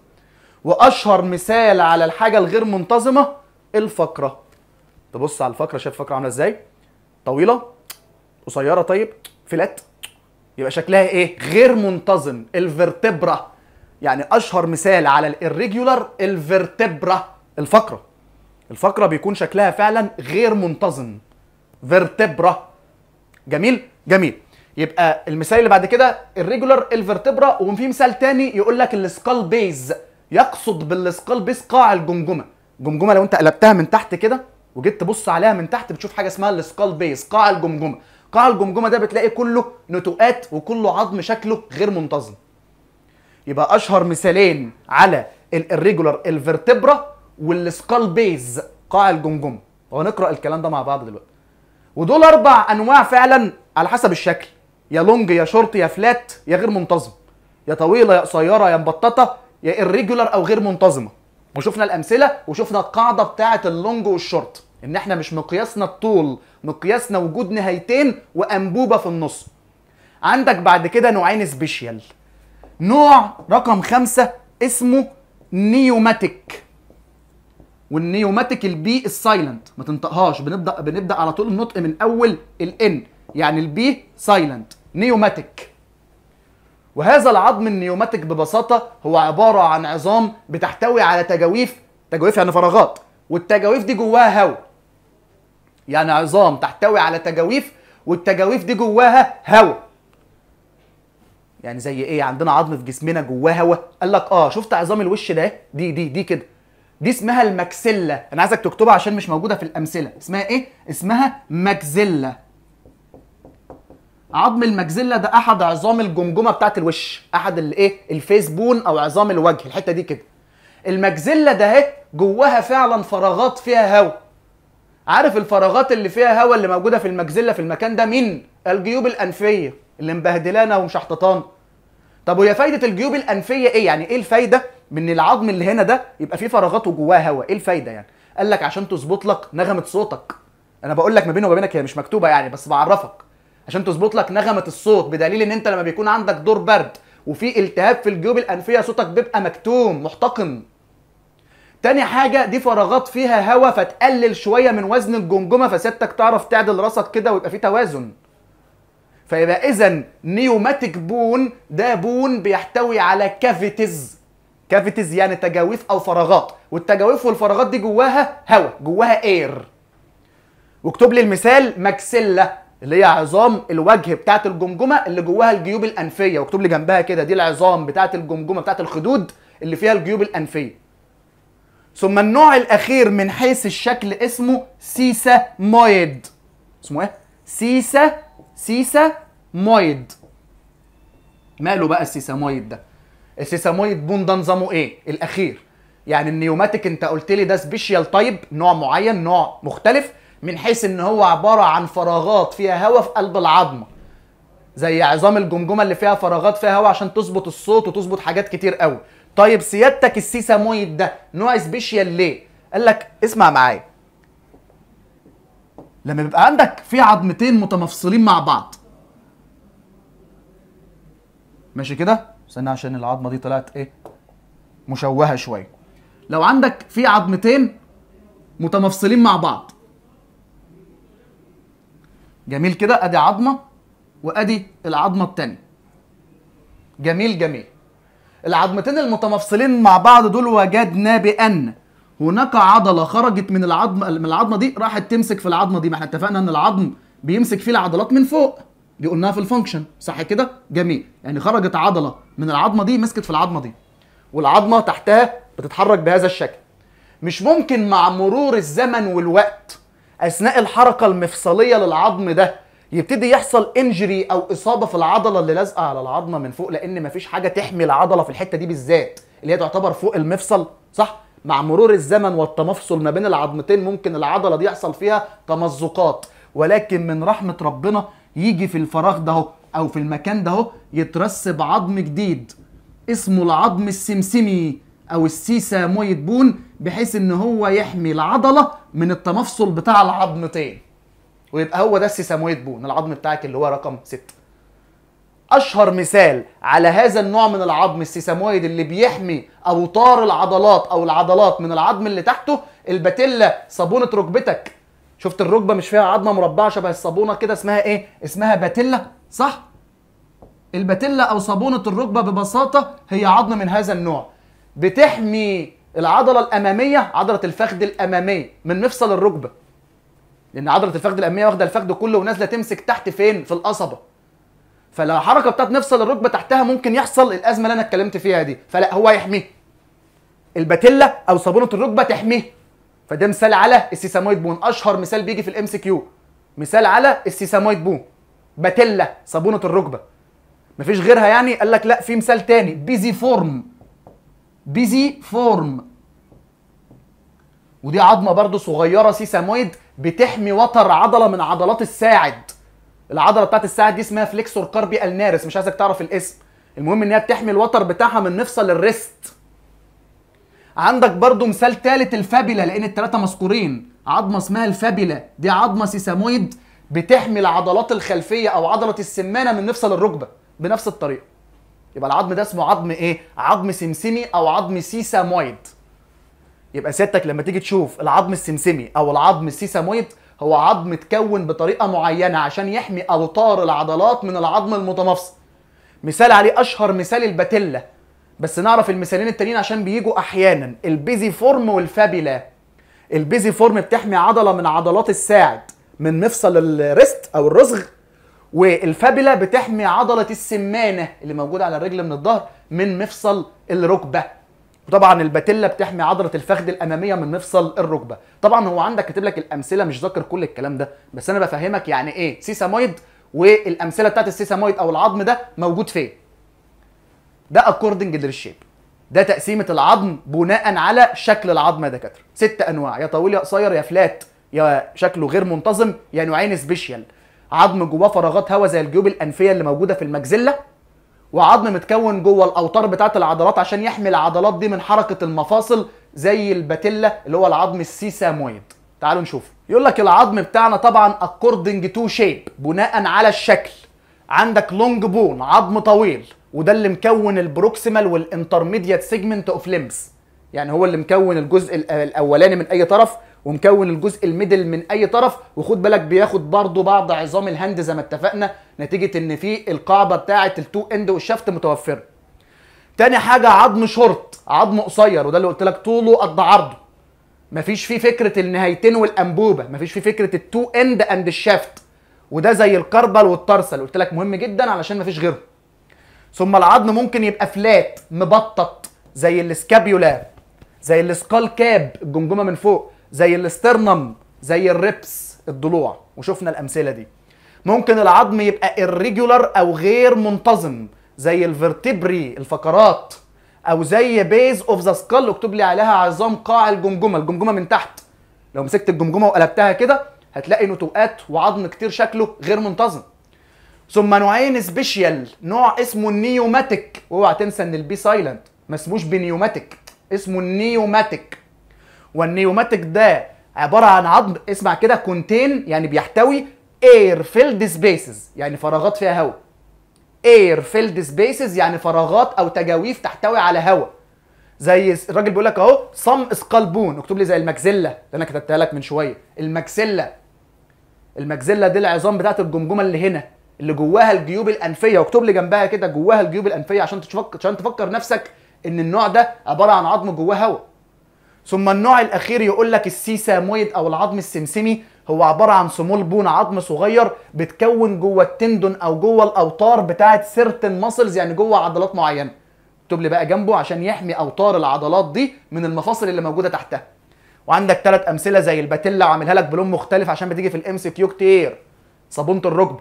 واشهر مثال على الحاجه الغير منتظمه الفقره تبص على الفقره شايف الفقره عامله ازاي طويله قصيره طيب فلات يبقى شكلها ايه غير منتظم الفرتبرا يعني اشهر مثال على الريجولار الفرتبرا الفقره الفقره بيكون شكلها فعلا غير منتظم فيرتبرا جميل جميل يبقى المثال اللي بعد كده الريجولار الفرتبرا وفي مثال تاني يقول لك السكال بيز يقصد بالسكال بيز قاع الجمجمه الجمجمه لو انت قلبتها من تحت كده وجيت تبص عليها من تحت بتشوف حاجه اسمها السكال بيز قاع الجمجمه قاع الجمجمه ده بتلاقي كله نتوءات وكله عظم شكله غير منتظم يبقى اشهر مثالين على الريجولار الفرتبرا والسكال بيز قاع الجمجمه وهنقرا الكلام ده مع بعض دلوقتي ودول اربع انواع فعلا على حسب الشكل يا لونج يا شورت يا فلات يا غير منتظم يا طويله يا قصيره يا مبططه يا الريجولار او غير منتظمه وشفنا الامثله وشفنا القاعده بتاعه اللونج والشورت ان احنا مش مقياسنا الطول مقياسنا وجود نهايتين وانبوبه في النص عندك بعد كده نوعين سبيشيال نوع رقم خمسة اسمه نيوماتيك والنيوماتيك البي السايلنت ما تنطقهاش بنبدا بنبدا على طول النطق من اول الان يعني البي سايلنت نيوماتيك وهذا العظم النيوماتيك ببساطه هو عباره عن عظام بتحتوي على تجاويف تجاويف يعني فراغات والتجاويف دي جواها هواء يعني عظام تحتوي على تجاويف والتجاويف دي جواها هواء يعني زي ايه عندنا عظم في جسمنا جواه هواء قال لك اه شفت عظام الوش ده دي دي دي كده دي اسمها المكسله انا عايزك تكتبها عشان مش موجوده في الامثله اسمها ايه اسمها مكزله عظم المكزله ده احد عظام الجمجمه بتاعه الوش احد الايه الفيسبون او عظام الوجه الحته دي كده المكزله ده اهي جواها فعلا فراغات فيها هواء عارف الفراغات اللي فيها هواء اللي موجوده في المجزله في المكان ده من الجيوب الانفيه اللي مبهدلانا ومشحططانه. طب ويا فايده الجيوب الانفيه ايه يعني ايه الفايده من العظم اللي هنا ده يبقى فيه فراغات وجواه هواء ايه الفايده يعني قال لك عشان تظبط لك نغمه صوتك انا بقول لك ما بيني وما بينك هي مش مكتوبه يعني بس بعرفك عشان تظبط لك نغمه الصوت بدليل ان انت لما بيكون عندك دور برد وفي التهاب في الجيوب الانفيه صوتك بيبقى مكتوم محتقن تاني حاجة دي فراغات فيها هوا فتقلل شوية من وزن الجمجمة فستك تعرف تعدل راسك كده ويبقى فيه توازن فيبقى اذا نيوماتيك بون ده بون بيحتوي على كافيتيز كافيتيز يعني تجاويف او فراغات والتجاويف والفراغات دي جواها هواء جواها اير واكتب لي المثال ماكسيلا اللي هي عظام الوجه بتاعه الجمجمه اللي جواها الجيوب الانفيه واكتب لي جنبها كده دي العظام بتاعه الجمجمه بتاعه الخدود اللي فيها الجيوب الانفيه ثم النوع الاخير من حيث الشكل اسمه سيسا مويد اسمه ايه سيسا سيسا مويد ماله بقى السيسامويد ده السيسامويد بون ده نظامه ايه الاخير يعني النيوماتيك انت قلت لي ده سبيشيال تايب نوع معين نوع مختلف من حيث ان هو عباره عن فراغات فيها هواء في قلب العظمه زي عظام الجمجمه اللي فيها فراغات فيها هواء عشان تظبط الصوت وتظبط حاجات كتير قوي طيب سيادتك السيسامويد ده نوع سبيشيال ليه؟ قال لك اسمع معايا لما بيبقى عندك في عظمتين متمفصلين مع بعض ماشي كده؟ استنى عشان العظمه دي طلعت ايه؟ مشوهه شويه لو عندك في عظمتين متمفصلين مع بعض جميل كده ادي عظمه وادي العظمه الثانيه جميل جميل العظمتين المتمفصلين مع بعض دول وجدنا بأن هناك عضله خرجت من العظم من العظمه دي راحت تمسك في العظمه دي ما احنا اتفقنا ان العظم بيمسك فيه العضلات من فوق دي قلناها في الفانكشن صح كده جميل يعني خرجت عضله من العظمه دي مسكت في العظمه دي والعظمه تحتها بتتحرك بهذا الشكل مش ممكن مع مرور الزمن والوقت اثناء الحركه المفصليه للعظم ده يبتدي يحصل انجري او اصابه في العضله اللي لازقه على العظمه من فوق لان مفيش حاجه تحمي العضله في الحته دي بالذات اللي هي تعتبر فوق المفصل صح مع مرور الزمن والتمفصل ما بين العظمتين ممكن العضله دي يحصل فيها تمزقات ولكن من رحمه ربنا يجي في الفراغ ده او في المكان ده يترسب عظم جديد اسمه العظم السمسمي او السيسامويد بون بحيث ان هو يحمي العضله من التمفصل بتاع العظمتين ويبقى هو ده السيسامويد بون العظم بتاعك اللي هو رقم 6 اشهر مثال على هذا النوع من العظم السيسامويد اللي بيحمي اوتار العضلات او العضلات من العظم اللي تحته الباتيلا صابونه ركبتك شفت الركبه مش فيها عظمه مربعه شبه الصابونه كده اسمها ايه اسمها باتيلا صح الباتيلا او صابونه الركبه ببساطه هي عظم من هذا النوع بتحمي العضله الاماميه عضله الفخذ الاماميه من مفصل الركبه لان عضله الفخذ الاماميه واخده الفخذ كله ونازله تمسك تحت فين في القصبه فلو حركه بتاعت نفصل الركبه تحتها ممكن يحصل الازمه اللي انا اتكلمت فيها دي فلا هو يحميه الباتيلا او صابونه الركبه تحميه فده مثال على السيسامويد بون اشهر مثال بيجي في الام سي كيو مثال على السيسامويد بون باتيلا صابونه الركبه مفيش غيرها يعني قال لك لا في مثال تاني بيزي فورم بيزي فورم ودي عظمه برضو صغيره سيسامويد بتحمي وتر عضله من عضلات الساعد العضله بتاعت الساعد دي اسمها فليكسور كاربي النارس مش عايزك تعرف الاسم المهم ان هي بتحمي الوتر بتاعها من مفصل الريست عندك برضو مثال ثالث الفابيلا لان الثلاثه مذكورين عظمه اسمها الفابيلا دي عظمه سيسامويد بتحمي العضلات الخلفيه او عضله السمانه من مفصل الركبه بنفس الطريقه يبقى العظم ده اسمه عظم ايه عظم سمسمي او عظم سيسامويد يبقى سيادتك لما تيجي تشوف العظم السمسمي او العظم السيسامويد هو عظم متكون بطريقه معينه عشان يحمي اوتار العضلات من العظم المتمفصل مثال عليه اشهر مثال الباتيلا بس نعرف المثالين التانيين عشان بيجوا احيانا البيزي فورم والفابيلا البيزي فورم بتحمي عضله من عضلات الساعد من مفصل الريست او الرسغ والفابيلا بتحمي عضله السمانه اللي موجوده على الرجل من الظهر من مفصل الركبه وطبعا الباتيلا بتحمي عضله الفخذ الاماميه من مفصل الركبه طبعا هو عندك كاتب لك الامثله مش ذاكر كل الكلام ده بس انا بفهمك يعني ايه سيسامويد والامثله بتاعت السيسامويد او العظم ده موجود فين ده اكوردنج للشيب ده تقسيمه العظم بناء على شكل العظم يا دكاتره ست انواع يا طويل يا قصير يا فلات يا شكله غير منتظم يا نوعين سبيشيال عظم جواه فراغات هواء زي الجيوب الانفيه اللي موجوده في المجزله وعظم متكون جوه الاوتار بتاعت العضلات عشان يحمي العضلات دي من حركه المفاصل زي الباتيلا اللي هو العظم السيسامويد تعالوا نشوف يقول لك العظم بتاعنا طبعا اكوردنج تو شيب بناء على الشكل عندك لونج بون عظم طويل وده اللي مكون البروكسيمال والانترميديات سيجمنت اوف ليمبس يعني هو اللي مكون الجزء الاولاني من اي طرف ومكون الجزء الميدل من اي طرف وخد بالك بياخد برضه بعض عظام الهند زي ما اتفقنا نتيجه ان في القاعده بتاعه التو اند والشافت متوفره تاني حاجه عظم شورت عظم قصير وده اللي قلت لك طوله قد عرضه مفيش فيه فكره النهايتين والانبوبه مفيش فيه فكره التو اند اند الشافت وده زي الكربل والترسل قلت لك مهم جدا علشان مفيش غيره. ثم العظم ممكن يبقى فلات مبطط زي السكابيولا زي السكال كاب الجمجمه من فوق زي الاسترنم زي الربس الضلوع وشفنا الامثله دي ممكن العظم يبقى irregular او غير منتظم زي الفرتبري الفقرات او زي بيز اوف ذا سكال اكتب لي عليها عظام قاع الجمجمه الجمجمه من تحت لو مسكت الجمجمه وقلبتها كده هتلاقي نتوءات وعظم كتير شكله غير منتظم ثم نوعين سبيشيال نوع اسمه النيوماتيك اوعى تنسى ان البي سايلنت ما اسموش بنيوماتيك اسمه النيوماتيك والنيوماتيك ده عباره عن عظم اسمع كده كونتين يعني بيحتوي اير فيلد سبيسز يعني فراغات فيها هواء اير فيلد سبيسز يعني فراغات او تجاويف تحتوي على هواء زي الراجل بيقول لك اهو صم اسقلبون اكتب لي زي المكزله اللي انا كتبتها لك من شويه المجزله المكزله دي العظام بتاعت الجمجمه اللي هنا اللي جواها الجيوب الانفيه واكتب لي جنبها كده جواها الجيوب الانفيه عشان تفكر عشان تفكر نفسك ان النوع ده عباره عن عظم جواه هواء ثم النوع الاخير يقول لك السيسامويد او العظم السمسمي هو عباره عن سمول بون عظم صغير بتكون جوه التندون او جوه الاوتار بتاعه سيرتن ماسلز يعني جوه عضلات معينه اكتب لي بقى جنبه عشان يحمي اوتار العضلات دي من المفاصل اللي موجوده تحتها وعندك ثلاث امثله زي الباتيلا عاملها لك بلون مختلف عشان بتيجي في الام سي كيو كتير صابونه الركبه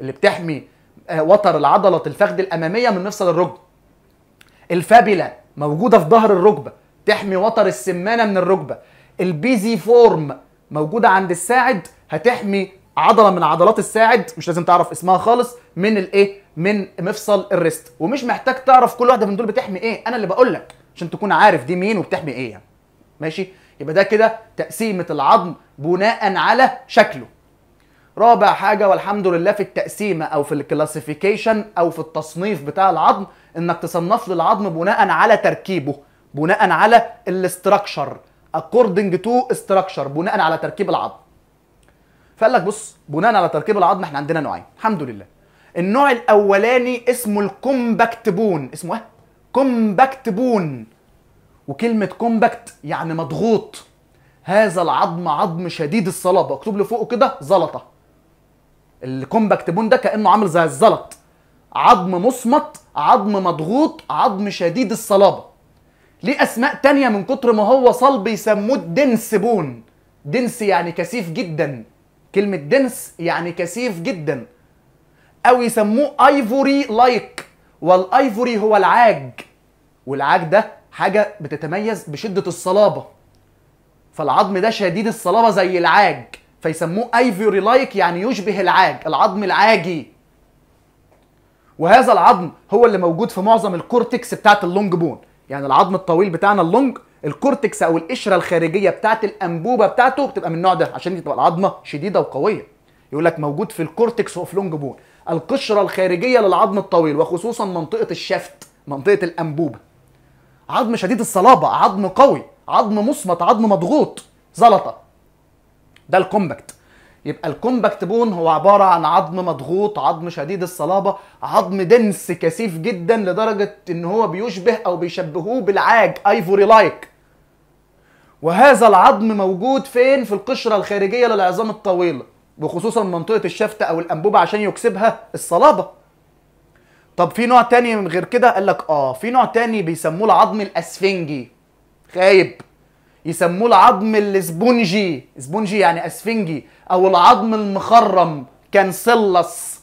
اللي بتحمي آه، وتر العضله الفخذ الاماميه من مفصل الركب الفابيلا موجوده في ظهر الركبه تحمي وتر السمانه من الركبه البيزي فورم موجوده عند الساعد هتحمي عضله من عضلات الساعد مش لازم تعرف اسمها خالص من الايه من مفصل الريست ومش محتاج تعرف كل واحده من دول بتحمي ايه انا اللي بقول لك عشان تكون عارف دي مين وبتحمي ايه يعني. ماشي يبقى ده كده تقسيمه العظم بناء على شكله رابع حاجه والحمد لله في التقسيمه او في الكلاسيفيكيشن او في التصنيف بتاع العظم انك تصنف للعظم بناء على تركيبه بناء على الاستراكشر اكوردنج تو استراكشر بناء على تركيب العظم فقال لك بص بناء على تركيب العظم احنا عندنا نوعين الحمد لله النوع الاولاني اسمه الكومباكت بون اسمه ايه كومباكت بون وكلمه كومباكت يعني مضغوط هذا العظم عظم شديد الصلابه اكتب له فوقه كده زلطه الكومباكت بون ده كانه عامل زي الزلط عظم مصمت عظم مضغوط عظم شديد الصلابه ليه اسماء تانية من كتر ما هو صلب يسموه الدنس بون دنس يعني كثيف جدا كلمة دنس يعني كثيف جدا او يسموه ايفوري لايك والايفوري هو العاج والعاج ده حاجة بتتميز بشدة الصلابة فالعظم ده شديد الصلابة زي العاج فيسموه ايفوري لايك يعني يشبه العاج العظم العاجي وهذا العظم هو اللي موجود في معظم الكورتكس بتاعت اللونج بون يعني العظم الطويل بتاعنا اللونج الكورتكس او القشره الخارجيه بتاعت الانبوبه بتاعته بتبقى من النوع ده عشان تبقى العظمه شديده وقويه يقول لك موجود في الكورتكس اوف لونج بون القشره الخارجيه للعظم الطويل وخصوصا منطقه الشفت منطقه الانبوبه عظم شديد الصلابه عظم قوي عظم مصمت عظم مضغوط زلطه ده الكومباكت يبقى الكومباكت بون هو عباره عن عظم مضغوط عظم شديد الصلابه عظم دنس كثيف جدا لدرجه ان هو بيشبه او بيشبهوه بالعاج ايفوري لايك وهذا العظم موجود فين في القشره الخارجيه للعظام الطويله وخصوصا منطقه الشفت او الانبوبه عشان يكسبها الصلابه طب في نوع تاني غير كده قال لك اه في نوع تاني بيسموه العظم الاسفنجي خايب يسموه العظم الاسبونجي اسبونجي يعني اسفنجي او العظم المخرم كانسلس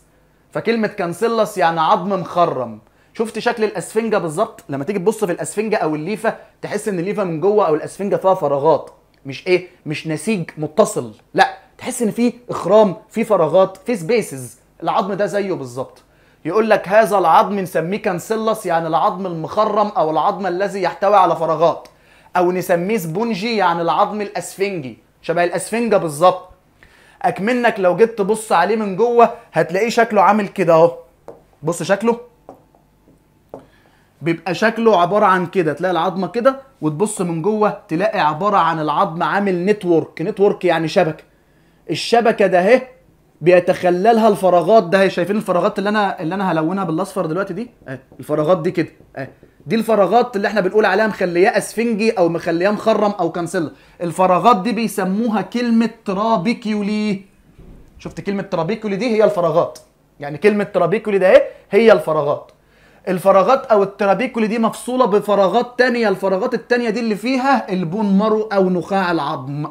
فكلمه كانسلس يعني عظم مخرم شفت شكل الاسفنجه بالظبط لما تيجي تبص في الاسفنجه او الليفه تحس ان الليفه من جوه او الاسفنجه فيها فراغات مش ايه مش نسيج متصل لا تحس ان في اخرام في فراغات في سبيسز العظم ده زيه بالظبط يقول لك هذا العظم نسميه كانسلس يعني العظم المخرم او العظم الذي يحتوي على فراغات او نسميه سبونجي يعني العظم الاسفنجي شبه الاسفنجه بالظبط اكمنك لو جيت تبص عليه من جوه هتلاقيه شكله عامل كده اهو بص شكله بيبقى شكله عباره عن كده تلاقي العظمه كده وتبص من جوه تلاقي عباره عن العظم عامل نتورك نتورك يعني شبكه الشبكه ده اهي بيتخللها الفراغات ده شايفين الفراغات اللي انا اللي انا هلونها بالاصفر دلوقتي دي اهي الفراغات دي كده اهي دي الفراغات اللي احنا بنقول عليها مخلياه اسفنجي او مخلياه مخرم او كانسيلا الفراغات دي بيسموها كلمه ترابيكيولي شفت كلمه ترابيكيولي دي هي الفراغات يعني كلمه ترابيكيولي ده ايه هي الفراغات الفراغات او الترابيكولي دي مفصوله بفراغات تانية الفراغات التانية دي اللي فيها البون مارو او نخاع العظم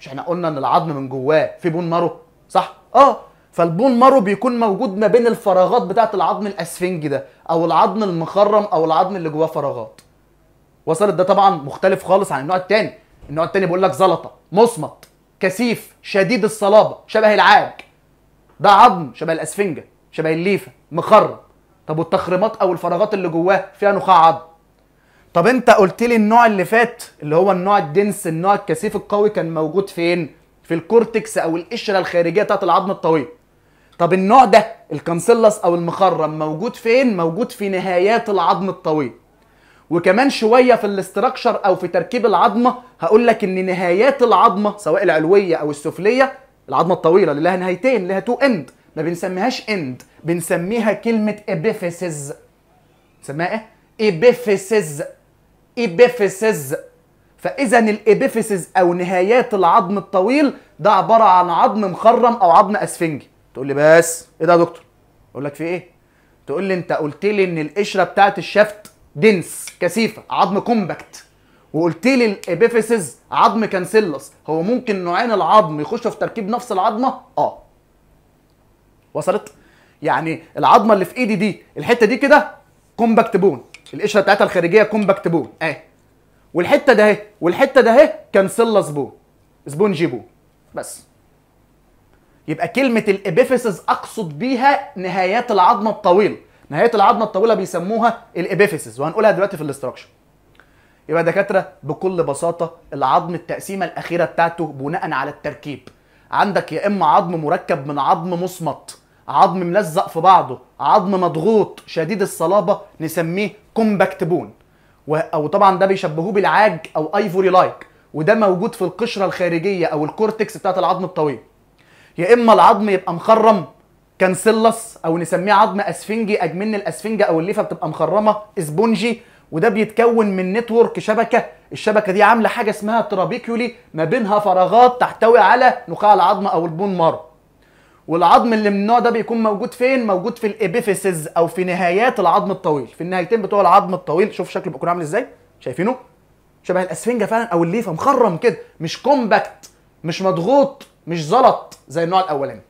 مش احنا قلنا ان العظم من جواه في بون مارو صح اه فالبون مارو بيكون موجود ما بين الفراغات بتاعه العظم الاسفنجي ده او العظم المخرم او العظم اللي جواه فراغات وصلت ده طبعا مختلف خالص عن النوع الثاني النوع الثاني بيقول لك زلطه مصمت كثيف شديد الصلابه شبه العاج ده عظم شبه الاسفنجه شبه الليفه مخرم طب والتخريمات او الفراغات اللي جواه فيها نخاع عظم طب انت قلت لي النوع اللي فات اللي هو النوع الدنس النوع الكثيف القوي كان موجود فين في الكورتكس او القشره الخارجيه بتاعت العظم الطويل طب النوع ده الكنسلس او المخرم موجود فين موجود في نهايات العظم الطويل وكمان شويه في الاستراكشر او في تركيب العظمه هقول لك ان نهايات العظمه سواء العلويه او السفليه العظمه الطويله اللي لها نهايتين لها تو اند ما بنسميهاش اند بنسميها كلمه ابيفيسز بنسميها ايه ابيفيسز ابيفيسز فاذا الابيفيسز او نهايات العظم الطويل ده عباره عن عظم مخرم او عظم اسفنجي تقول لي بس ايه ده يا دكتور اقول لك في ايه تقول لي انت قلت لي ان القشره بتاعت الشفت دنس كثيفه عظم كومباكت وقلت لي الابيفيسز عظم كانسيلس هو ممكن نوعين العظم يخشوا في تركيب نفس العظمه اه وصلت يعني العظمه اللي في ايدي دي الحته دي كده كومباكت بون القشره بتاعتها الخارجيه كومباكت بون اهي والحته ده اهي والحته ده اهي كانسيلس بون سبونجي بون بس يبقى كلمه الابيفيسز اقصد بيها نهايات العظمه الطويله نهايه العظمه الطويله بيسموها الابيفيسز وهنقولها دلوقتي في الاستراكشر يبقى دكاتره بكل بساطه العظم التقسيمه الاخيره بتاعته بناء على التركيب عندك يا اما عظم مركب من عظم مصمت عظم ملزق في بعضه عظم مضغوط شديد الصلابه نسميه كومباكت بون او طبعا ده بيشبهوه بالعاج او ايفوري لايك وده موجود في القشره الخارجيه او الكورتكس بتاعت العظم الطويل يا اما العظم يبقى مخرم كانسلس او نسميه عظم اسفنجي اجمن الاسفنجه او الليفه بتبقى مخرمه اسبونجي وده بيتكون من نتورك شبكه الشبكه دي عامله حاجه اسمها ترابيكيولي ما بينها فراغات تحتوي على نخاع العظم او البون مارو والعظم اللي من النوع ده بيكون موجود فين موجود في الابيفيسز او في نهايات العظم الطويل في النهايتين بتوع العظم الطويل شوف شكله بيكون عامل ازاي شايفينه شبه الاسفنجه فعلا او الليفه مخرم كده مش كومباكت مش مضغوط مش زلط زي النوع الاولاني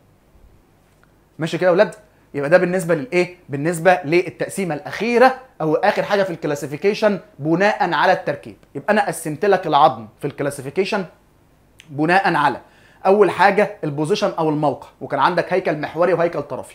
ماشي كده يا ولاد يبقى ده بالنسبه للايه بالنسبه للتقسيمه الاخيره او اخر حاجه في الكلاسيفيكيشن بناء على التركيب يبقى انا قسمت لك العظم في الكلاسيفيكيشن بناء على اول حاجه البوزيشن او الموقع وكان عندك هيكل محوري وهيكل طرفي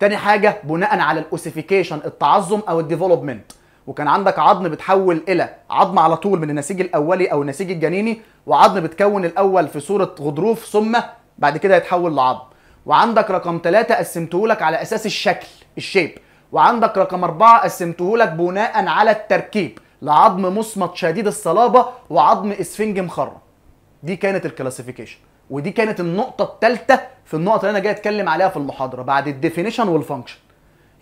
تاني حاجه بناء على الاوسيفيكيشن التعظم او الديفلوبمنت وكان عندك عظم بتحول الى عظم على طول من النسيج الاولي او النسيج الجنيني وعظم بتكون الاول في صوره غضروف ثم بعد كده يتحول لعظم وعندك رقم ثلاثة قسمته لك على اساس الشكل الشيب وعندك رقم أربعة قسمته لك بناء على التركيب لعظم مصمت شديد الصلابه وعظم اسفنج مخرم دي كانت الكلاسيفيكيشن ودي كانت النقطه الثالثه في النقطه اللي انا جاي اتكلم عليها في المحاضره بعد الديفينيشن والفانكشن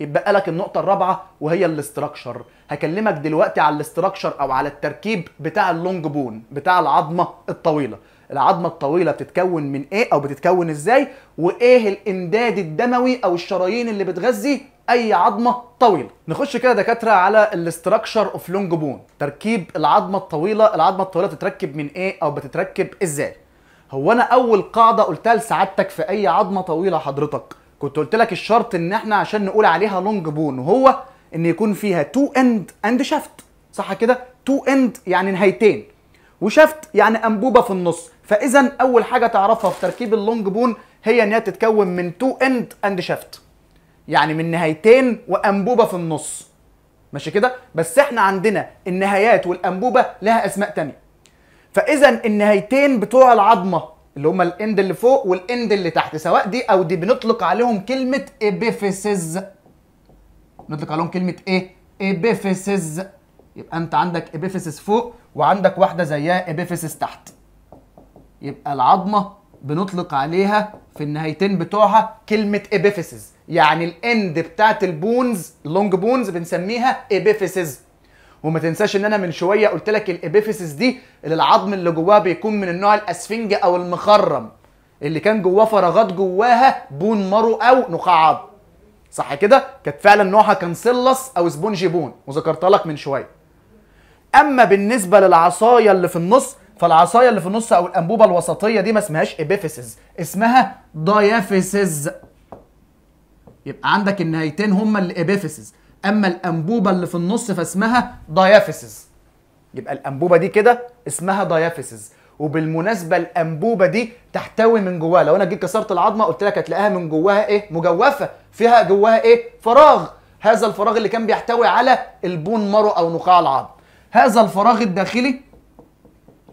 يتبقى لك النقطه الرابعه وهي الاستراكشر هكلمك دلوقتي على الاستراكشر او على التركيب بتاع اللونج بون بتاع العظمه الطويله العظمه الطويله بتتكون من ايه او بتتكون ازاي وايه الامداد الدموي او الشرايين اللي بتغذي اي عظمه طويله نخش كده دكاتره على الاستراكشر اوف لونج بون تركيب العظمه الطويله العظمه الطويله بتتركب من ايه او بتتركب ازاي هو انا اول قاعده قلتها لسعادتك في اي عظمه طويله حضرتك كنت قلت لك الشرط ان احنا عشان نقول عليها لونج بون هو ان يكون فيها تو اند اند شافت صح كده تو اند يعني نهايتين وشافت يعني انبوبه في النص فاذا اول حاجه تعرفها في تركيب اللونج بون هي ان هي تتكون من تو اند اند شافت يعني من نهايتين وانبوبه في النص ماشي كده بس احنا عندنا النهايات والانبوبه لها اسماء تانية فاذا النهايتين بتوع العظمه اللي هما الاند اللي فوق والاند اللي تحت سواء دي او دي بنطلق عليهم كلمه ابيفيسز نطلق عليهم كلمه ايه ابيفيسز يبقى انت عندك ابيفيسز فوق وعندك واحده زيها ابيفيسز تحت يبقى العظمه بنطلق عليها في النهايتين بتوعها كلمه ابيفيسز يعني الاند بتاعت البونز اللونج بونز بنسميها ابيفيسز وما تنساش ان انا من شويه قلت لك الابيفيسس دي اللي العظم اللي جواها بيكون من النوع الاسفنج او المخرم اللي كان جواه فراغات جواها بون مرو او نخاع عظم صح كده كانت فعلا نوعها كان سلس او سبونجي بون وذكرتها لك من شويه اما بالنسبه للعصايه اللي في النص فالعصايه اللي في النص او الانبوبه الوسطيه دي ما اسمهاش ابيفيسز اسمها دايافيسز يبقى عندك النهايتين هما الابيفيسز اما الانبوبه اللي في النص فاسمها دايافيسز يبقى الانبوبه دي كده اسمها دايافيسز وبالمناسبه الانبوبه دي تحتوي من جواها لو انا جيت كسرت العظمه قلت لك هتلاقيها من جواها ايه مجوفه فيها جواها ايه فراغ هذا الفراغ اللي كان بيحتوي على البون مارو او نخاع العظم هذا الفراغ الداخلي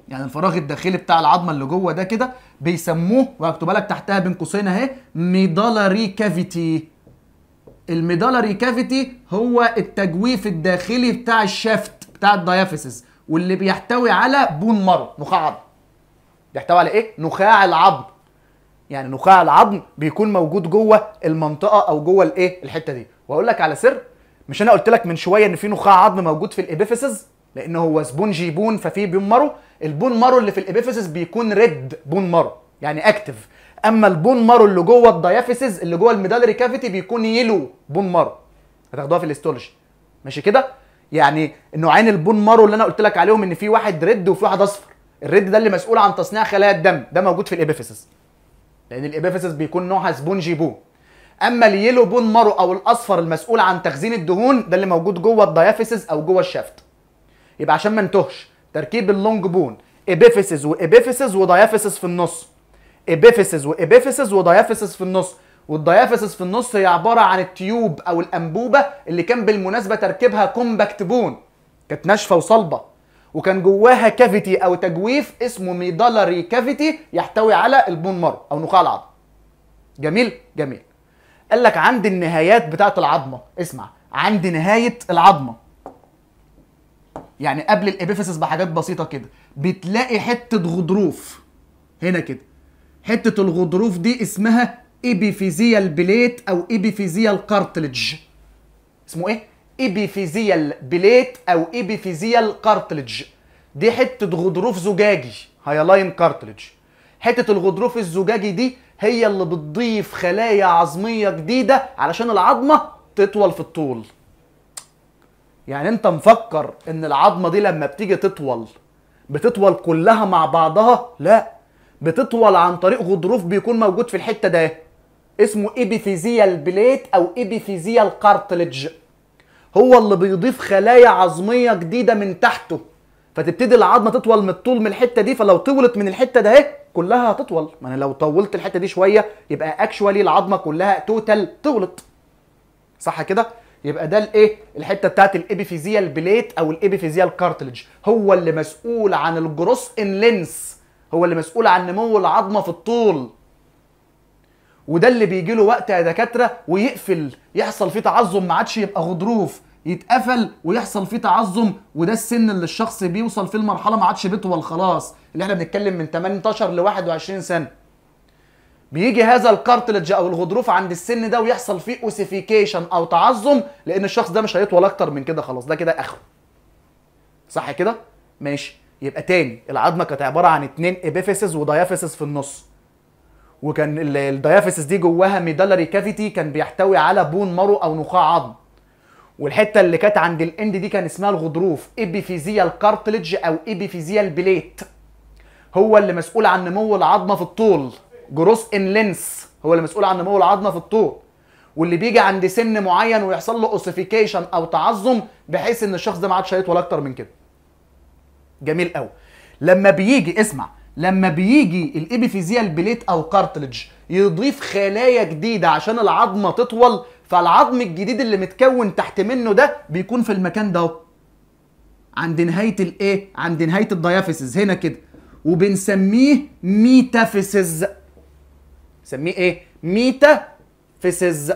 يعني الفراغ الداخلي بتاع العظمه اللي جوه ده كده بيسموه وهكتبها لك تحتها بين قوسين اهي ميدالاري كافيتي الميدالري كافيتي هو التجويف الداخلي بتاع الشافت بتاع الدايافيسز واللي بيحتوي على بون مرو نخاع عظم بيحتوي على ايه نخاع العظم يعني نخاع العظم بيكون موجود جوه المنطقه او جوه الايه الحته دي واقول لك على سر مش انا قلت لك من شويه ان في نخاع عظم موجود في الابيفيسز لان هو سبونجي بون ففيه بون مارو البون مارو اللي في الابيفيسز بيكون ريد بون مارو يعني اكتف اما البون مارو اللي جوه الدايافيسز اللي جوه الميدالري كافيتي بيكون يلو بون مارو هتاخدوها في الاستولوجي ماشي كده يعني نوعين البون مارو اللي انا قلت لك عليهم ان في واحد ريد وفي واحد اصفر الريد ده اللي مسؤول عن تصنيع خلايا الدم ده موجود في الابيفيسس لان الابيفيسس بيكون نوعها سبونجي بون اما اليلو بون مارو او الاصفر المسؤول عن تخزين الدهون ده اللي موجود جوه الدايافيسز او جوه الشافت يبقى عشان ما انتهش تركيب اللونج بون ابيفيسز وابيفيسز ودايافيسز في النص ابيفيسز وابيفيسز ودايافيسز في النص والدايافيسز في النص هي عباره عن التيوب او الانبوبه اللي كان بالمناسبه تركيبها كومباكت بون كانت ناشفه وصلبه وكان جواها كافيتي او تجويف اسمه ميدالري كافيتي يحتوي على البون مارو او نخاع العظم جميل جميل قال لك عند النهايات بتاعه العظمه اسمع عند نهايه العظمه يعني قبل الابيفيسس بحاجات بسيطه كده بتلاقي حته غضروف هنا كده حته الغضروف دي اسمها ايبيفيزيال بليت او ايبيفيزيال كارتلج اسمه ايه ايبيفيزيال بليت او ايبيفيزيال كارتلج دي حته غضروف زجاجي هيلاين كارتلج حته الغضروف الزجاجي دي هي اللي بتضيف خلايا عظميه جديده علشان العظمه تطول في الطول يعني انت مفكر ان العظمه دي لما بتيجي تطول بتطول كلها مع بعضها لا بتطول عن طريق غضروف بيكون موجود في الحته ده اسمه ايبيثيزيال بليت او ايبيثيزيال كارتلج هو اللي بيضيف خلايا عظميه جديده من تحته فتبتدي العظمه تطول من الطول من الحته دي فلو طولت من الحته ده كلها هتطول ما انا لو طولت الحته دي شويه يبقى اكشوالي العظمه كلها توتال طولت صح كده يبقى ده الايه الحته بتاعت الابيفيزيال بليت او الابيفيزيال كارتلج هو اللي مسؤول عن الجروس ان لينس هو اللي مسؤول عن نمو العظمه في الطول وده اللي بيجي له وقت يا دكاتره ويقفل يحصل فيه تعظم ما عادش يبقى غضروف يتقفل ويحصل فيه تعظم وده السن اللي الشخص بيوصل فيه المرحله ما عادش بيطول خلاص اللي احنا بنتكلم من 18 ل 21 سنه بيجي هذا الكارتلج او الغضروف عند السن ده ويحصل فيه اوسيفيكيشن او تعظم لان الشخص ده مش هيطول اكتر من كده خلاص ده كده اخره صح كده ماشي يبقى تاني العظمه كانت عباره عن اتنين ابيفيسز ودايافيسز في النص وكان الدايافيسس دي جواها ميدالري كافيتي كان بيحتوي على بون مارو او نخاع عظم والحته اللي كانت عند الاند دي كان اسمها الغضروف ابيفيزيال كارتليج او ابيفيزيال بليت هو اللي مسؤول عن نمو العظمه في الطول جروس ان لينس هو اللي مسؤول عن نمو العظمه في الطول واللي بيجي عند سن معين ويحصل له اوسيفيكيشن او تعظم بحيث ان الشخص ده ما عادش هيطول اكتر من كده جميل قوي لما بيجي اسمع لما بيجي الابيفيزيال بليت او كارتلج يضيف خلايا جديده عشان العظمه تطول فالعظم الجديد اللي متكون تحت منه ده بيكون في المكان ده اهو عند نهايه الايه عند نهايه الديافيسز هنا كده وبنسميه ميتافيسز سميه ايه ميتافيسز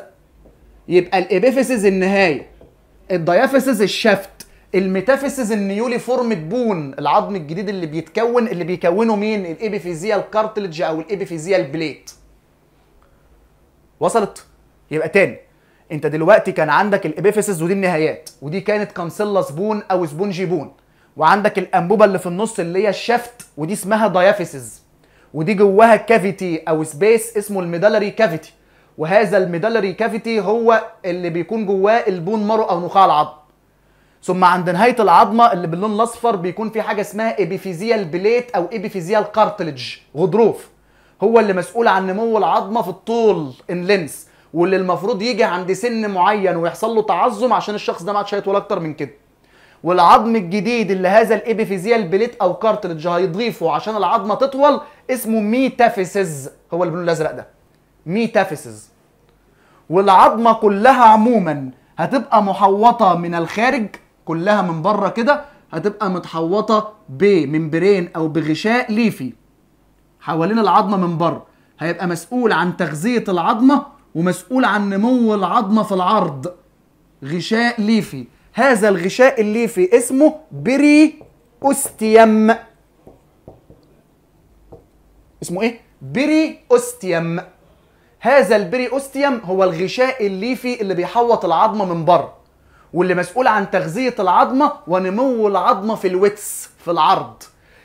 يبقى الابيفيسز النهايه الديافيسز الشفت الميتافيسز النيولي فورمد بون العظم الجديد اللي بيتكون اللي بيكونه مين الابيفيزيال كارتلج او الابيفيزيال بليت وصلت يبقى تاني انت دلوقتي كان عندك الابيفيسز ودي النهايات ودي كانت كانسيلا سبون او سبونجي بون وعندك الانبوبه اللي في النص اللي هي الشفت ودي اسمها دايافيسز ودي جواها كافيتي او سبيس اسمه الميدالري كافيتي وهذا الميدالري كافيتي هو اللي بيكون جواه البون مارو او نخاع العظم ثم عند نهايه العظمه اللي باللون الاصفر بيكون في حاجه اسمها ايبيفيزيال بليت او ايبيفيزيال كارتلج غضروف هو اللي مسؤول عن نمو العظمه في الطول ان لينس واللي المفروض يجي عند سن معين ويحصل له تعظم عشان الشخص ده ما عادش هيطول اكتر من كده والعظم الجديد اللي هذا الابيفيزيال بليت او كارتلج هيضيفه عشان العظمه تطول اسمه ميتافيسز هو اللي باللون الازرق ده ميتافيسز والعظمه كلها عموما هتبقى محوطه من الخارج كلها من بره كده هتبقى متحوطه بممبرين او بغشاء ليفي حوالين العظمه من بره هيبقى مسؤول عن تغذيه العظمه ومسؤول عن نمو العظمه في العرض غشاء ليفي هذا الغشاء الليفي اسمه بري أستيم اسمه ايه؟ بري أستيم هذا البري أستيم هو الغشاء الليفي اللي بيحوط العظمة من بره واللي مسؤول عن تغذيه العظمه ونمو العظمه في الوتس في العرض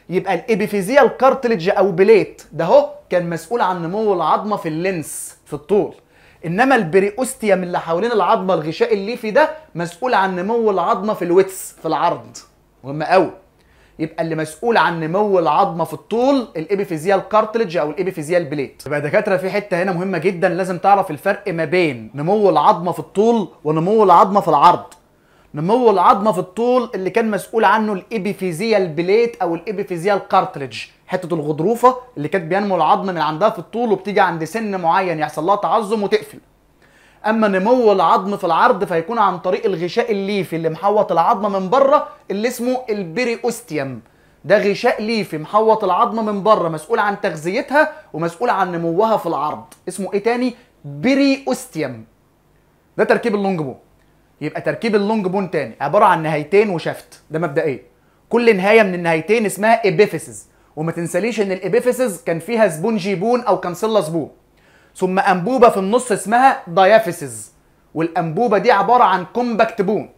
يبقى الابيفيزيال كارتليج او بليت ده هو كان مسؤول عن نمو العظمه في اللينس في الطول انما البريوستيوم اللي حوالين العظمه الغشاء الليفي ده مسؤول عن نمو العظمه في الوتس في العرض مهم قوي يبقى اللي مسؤول عن نمو العظمه في الطول الابيفيزيال كارتلج او الابيفيزيال بليت يبقى دكاتره في حته هنا مهمه جدا لازم تعرف الفرق ما بين نمو العظمه في الطول ونمو العظمه في العرض نمو العظمه في الطول اللي كان مسؤول عنه الابيفيزيا بليت او الابيفيزيا كارتريج حته الغضروفه اللي كانت بينمو العظم من عندها في الطول وبتيجي عند سن معين يحصل لها تعظم وتقفل اما نمو العظم في العرض فيكون عن طريق الغشاء الليفي اللي محوط العظمه من بره اللي اسمه البريوستيوم ده غشاء ليفي محوط العظمه من بره مسؤول عن تغذيتها ومسؤول عن نموها في العرض اسمه ايه تاني بريوستيوم ده تركيب اللونج بون يبقى تركيب اللونج بون تاني عباره عن نهايتين وشافت ده مبدئيا إيه؟ كل نهايه من النهايتين اسمها ابيفيسز وما تنساليش ان الابيفيسز كان فيها زبون جيبون او كانسيلا زبون ثم انبوبه في النص اسمها دايافيسز والانبوبه دي عباره عن كومباكت بون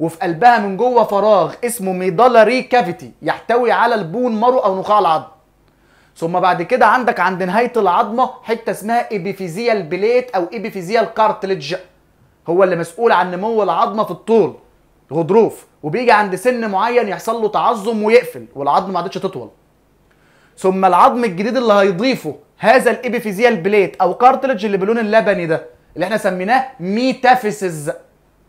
وفي قلبها من جوه فراغ اسمه ميدالري كافيتي يحتوي على البون مرو او نخاع العظم ثم بعد كده عندك عند نهايه العظمه حته اسمها ايبيفيزيال بليت او ايبيفيزيال كارتلج هو اللي مسؤول عن نمو العظمه في الطول غضروف وبيجي عند سن معين يحصل له تعظم ويقفل والعظم ما عادتش تطول ثم العظم الجديد اللي هيضيفه هذا الابيفيزيال بليت او كارتلج اللي باللون اللبني ده اللي احنا سميناه ميتافيسز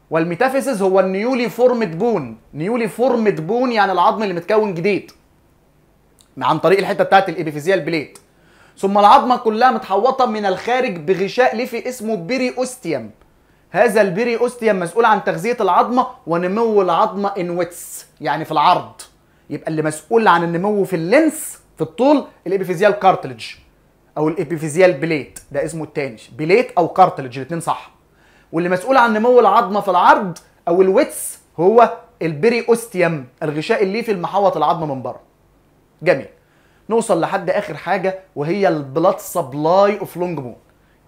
والميتافيسز هو النيولي فورمد بون نيولي فورمد بون يعني العظم اللي متكون جديد عن طريق الحته بتاعت الابيفيزيال بليت ثم العظمه كلها متحوطه من الخارج بغشاء ليفي اسمه بيري بيريوستيوم هذا البيري اوستيوم مسؤول عن تغذيه العظمه ونمو العظمه ان ويتس يعني في العرض يبقى اللي مسؤول عن النمو في اللينس في الطول الابيفيزيال كارتلج او الابيفيزيال بليت ده اسمه التاني بليت او كارتلج الاثنين صح واللي مسؤول عن نمو العظمه في العرض او الويتس هو البيري اوستيوم الغشاء الليفي المحوط العظمه من بره جميل نوصل لحد اخر حاجه وهي البلاد سبلاي اوف لونج بون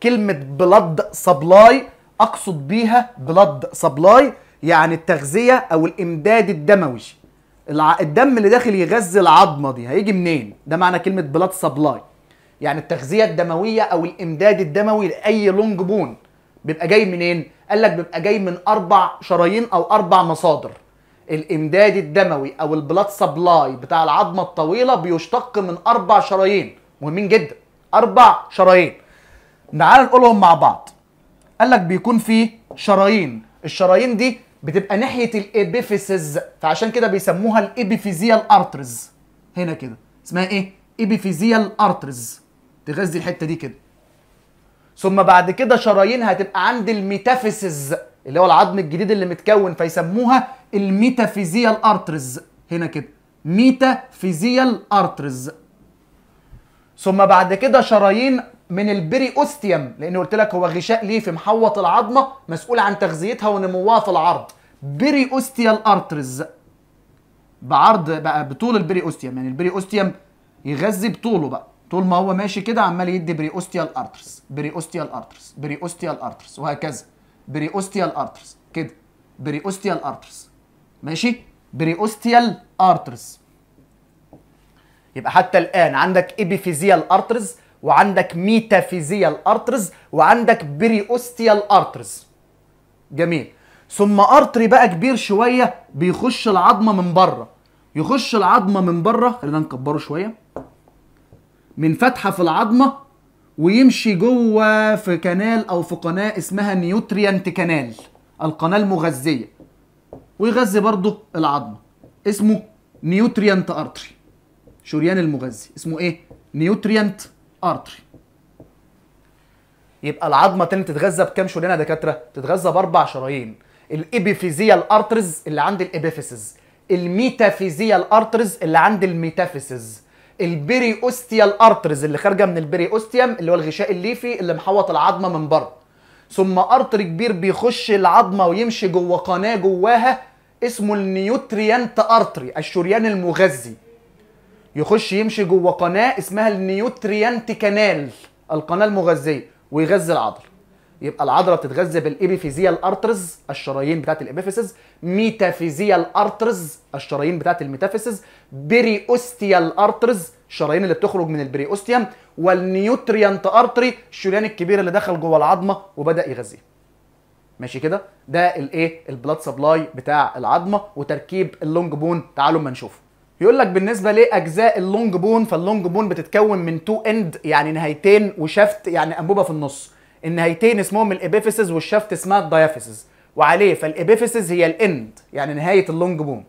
كلمه بلاد سبلاي اقصد بيها بلاد سبلاي يعني التغذيه او الامداد الدموي الدم اللي داخل يغذي العظمه دي هيجي منين ده معنى كلمه بلاد سبلاي يعني التغذيه الدمويه او الامداد الدموي لاي لونج بون بيبقى جاي منين قال لك بيبقى جاي من اربع شرايين او اربع مصادر الامداد الدموي او البلاد سبلاي بتاع العظمه الطويله بيشتق من اربع شرايين مهمين جدا اربع شرايين تعال نقولهم مع بعض قال لك بيكون في شرايين الشرايين دي بتبقى ناحيه الابيفيسز فعشان كده بيسموها الابيفيزيال ارترز هنا كده اسمها ايه ابيفيزيال ارترز تغذي الحته دي كده ثم بعد كده شرايين هتبقى عند الميتافيسز اللي هو العظم الجديد اللي متكون فيسموها الميتافيزيال ارترز هنا كده ميتافيزيال ارترز ثم بعد كده شرايين من البري اوستيوم لان قلت لك هو غشاء ليفي محوط العظمه مسؤول عن تغذيتها ونموها في العرض بري اوستيال ارترز بعرض بقى بطول البري اوستيوم يعني البري اوستيوم يغذي بطوله بقى طول ما هو ماشي كده عمال يدي بري اوستيال ارترز بري اوستيال ارترز بري اوستيال ارترز وهكذا بري اوستيال ارترز كده بري اوستيال ارترز ماشي بري اوستيال ارترز يبقى حتى الان عندك ايبيفيزيال ارترز وعندك ميتافيزيال ارترز وعندك اوستيال ارترز جميل ثم ارتري بقى كبير شويه بيخش العظمه من بره يخش العظمه من بره خلينا نكبره شويه من فتحه في العظمه ويمشي جوه في كنال او في قناه اسمها نيوتريانت كنال القناه المغذيه ويغذي برضه العظمه اسمه نيوتريانت ارتري شريان المغذي اسمه ايه نيوتريانت ارتري يبقى العظمه تاني تتغذى بكام شريان يا دكاتره تتغذى باربع شرايين الابيفيزيال ارترز اللي عند الابيفيسز الميتافيزيال ارترز اللي عند الميتافيسز البيري اوستيال ارترز اللي خارجه من البيري اوستيام اللي هو الغشاء الليفي اللي محوط العظمه من بره ثم ارتر كبير بيخش العظمه ويمشي جوه قناه جواها اسمه النيوتريانت ارتري الشريان المغذي يخش يمشي جوه قناه اسمها النيوتريانت كانال القناه المغذيه ويغذي العضل يبقى العضله بتتغذى بالابيفيزيال ارترز الشرايين بتاعت الابيفيسز ميتافيزيال ارترز الشرايين بتاعت الميتافيسز اوستيال ارترز الشرايين اللي بتخرج من البريوستيوم والنيوتريانت ارتري الشريان الكبير اللي دخل جوه العظمه وبدا يغذيها ماشي كده ده الايه البلاد سبلاي بتاع العظمه وتركيب اللونج بون تعالوا اما نشوفه بيقول لك بالنسبه لاجزاء اللونج بون فاللونج بون بتتكون من تو اند يعني نهايتين وشفت يعني انبوبه في النص النهايتين اسمهم الابيفيسز والشفت اسمها الدايافيسز وعليه فالابيفيسز هي الاند يعني نهايه اللونج بون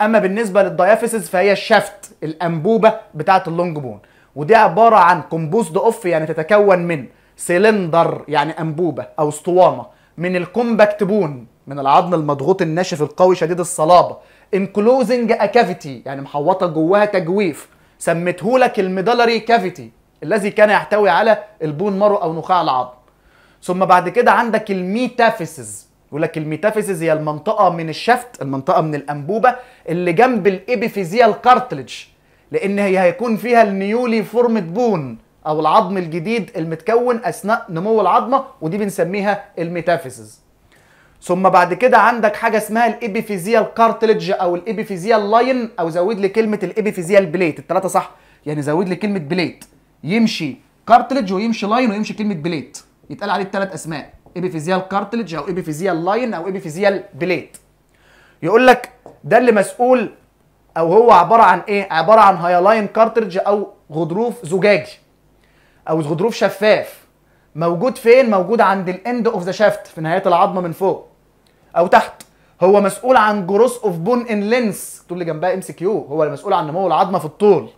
اما بالنسبه للدايافيسز فهي الشفت الانبوبه بتاعه اللونج بون ودي عباره عن كومبوزد اوف يعني تتكون من سلندر يعني انبوبه او اسطوانه من الكومباكت بون من العظم المضغوط الناشف القوي شديد الصلابه انكلوزنج اكافيتي يعني محوطه جواها تجويف سميته لك الميدالري كافيتي الذي كان يحتوي على البون مرو او نخاع العظم ثم بعد كده عندك الميتافيسز يقول لك الميتافيسز هي المنطقه من الشفت المنطقه من الانبوبه اللي جنب الابيفيزيال كارتلج لان هي هيكون فيها النيولي فورمد بون او العظم الجديد المتكون اثناء نمو العظمه ودي بنسميها الميتافيسز ثم بعد كده عندك حاجه اسمها الابيفيزيال كارتلج او الابيفيزيال لاين او زود لي كلمه الابيفيزيال بليت الثلاثه صح يعني زود لي كلمه بليت يمشي كارتلج ويمشي لاين ويمشي كلمه بليت يتقال عليه الثلاث اسماء ابيفيزيال كارتلج او ابيفيزيال لاين او ابيفيزيال بليت يقول لك ده اللي مسؤول او هو عباره عن ايه عباره عن هايلاين كارتلج او غضروف زجاجي او غضروف شفاف موجود فين موجود عند الاند اوف ذا شافت في نهايه العظمه من فوق او تحت هو مسؤول عن جروس اوف بون ان لينس تقول لي جنبها ام سي كيو هو المسؤول عن نمو العظمه في الطول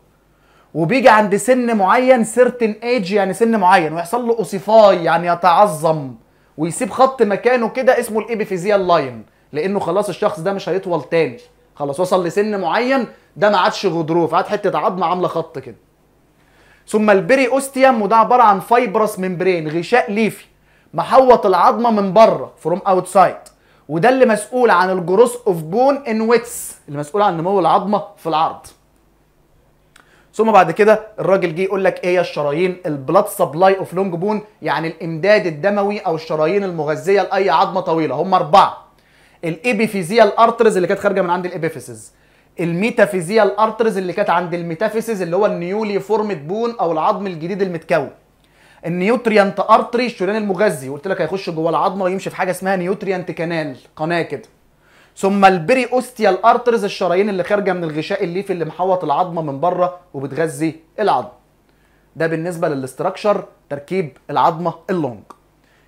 وبيجي عند سن معين سيرتن ايج يعني سن معين ويحصل له اوسيفاي يعني يتعظم ويسيب خط مكانه كده اسمه الابيفيزيال لاين لانه خلاص الشخص ده مش هيطول تاني خلاص وصل لسن معين ده ما عادش غضروف عاد حته عظمه عامله خط كده ثم البري اوستيوم وده عباره عن فايبرس ممبرين غشاء ليفي محوط العظمه من بره فروم اوتسايد وده اللي مسؤول عن الجروس اوف بون ان ويتس اللي مسؤول عن نمو العظمه في العرض ثم بعد كده الراجل جه يقول لك ايه هي الشرايين البلاد سبلاي اوف لونج بون يعني الامداد الدموي او الشرايين المغذيه لاي عظمه طويله هم اربعه الابيفيزيال ارترز اللي كانت خارجه من عند الابيفيسز الميتافيزيال ارترز اللي كانت عند الميتافيسز اللي هو النيولي فورمد بون او العظم الجديد المتكون النيوتريانت ارتري الشريان المغذي قلت لك هيخش جوه العظمه ويمشي في حاجه اسمها نيوتريانت كانال قناه كده ثم البري اوستيال ارترز الشرايين اللي خارجه من الغشاء الليفي اللي محوط العظمه من بره وبتغذي العظم ده بالنسبه للاستراكشر تركيب العظمه اللونج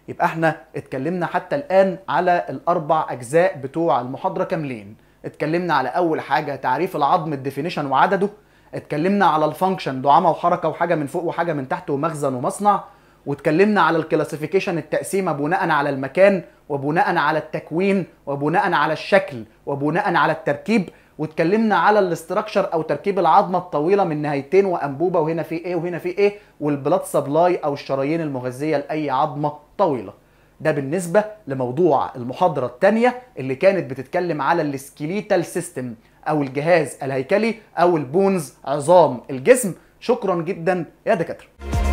يبقى احنا اتكلمنا حتى الان على الاربع اجزاء بتوع المحاضره كاملين اتكلمنا على اول حاجه تعريف العظم الديفينيشن وعدده اتكلمنا على الفانكشن دعامه وحركه وحاجه من فوق وحاجه من تحت ومخزن ومصنع واتكلمنا على الكلاسيفيكيشن التقسيمه بناء على المكان وبناء على التكوين وبناء على الشكل وبناء على التركيب واتكلمنا على الاستراكشر او تركيب العظمه الطويله من نهايتين وانبوبه وهنا في ايه وهنا في ايه والبلاد سبلاي او الشرايين المغذيه لاي عظمه طويله ده بالنسبه لموضوع المحاضره الثانيه اللي كانت بتتكلم على السكيليتال سيستم او الجهاز الهيكلي او البونز عظام الجسم شكرا جدا يا دكاتره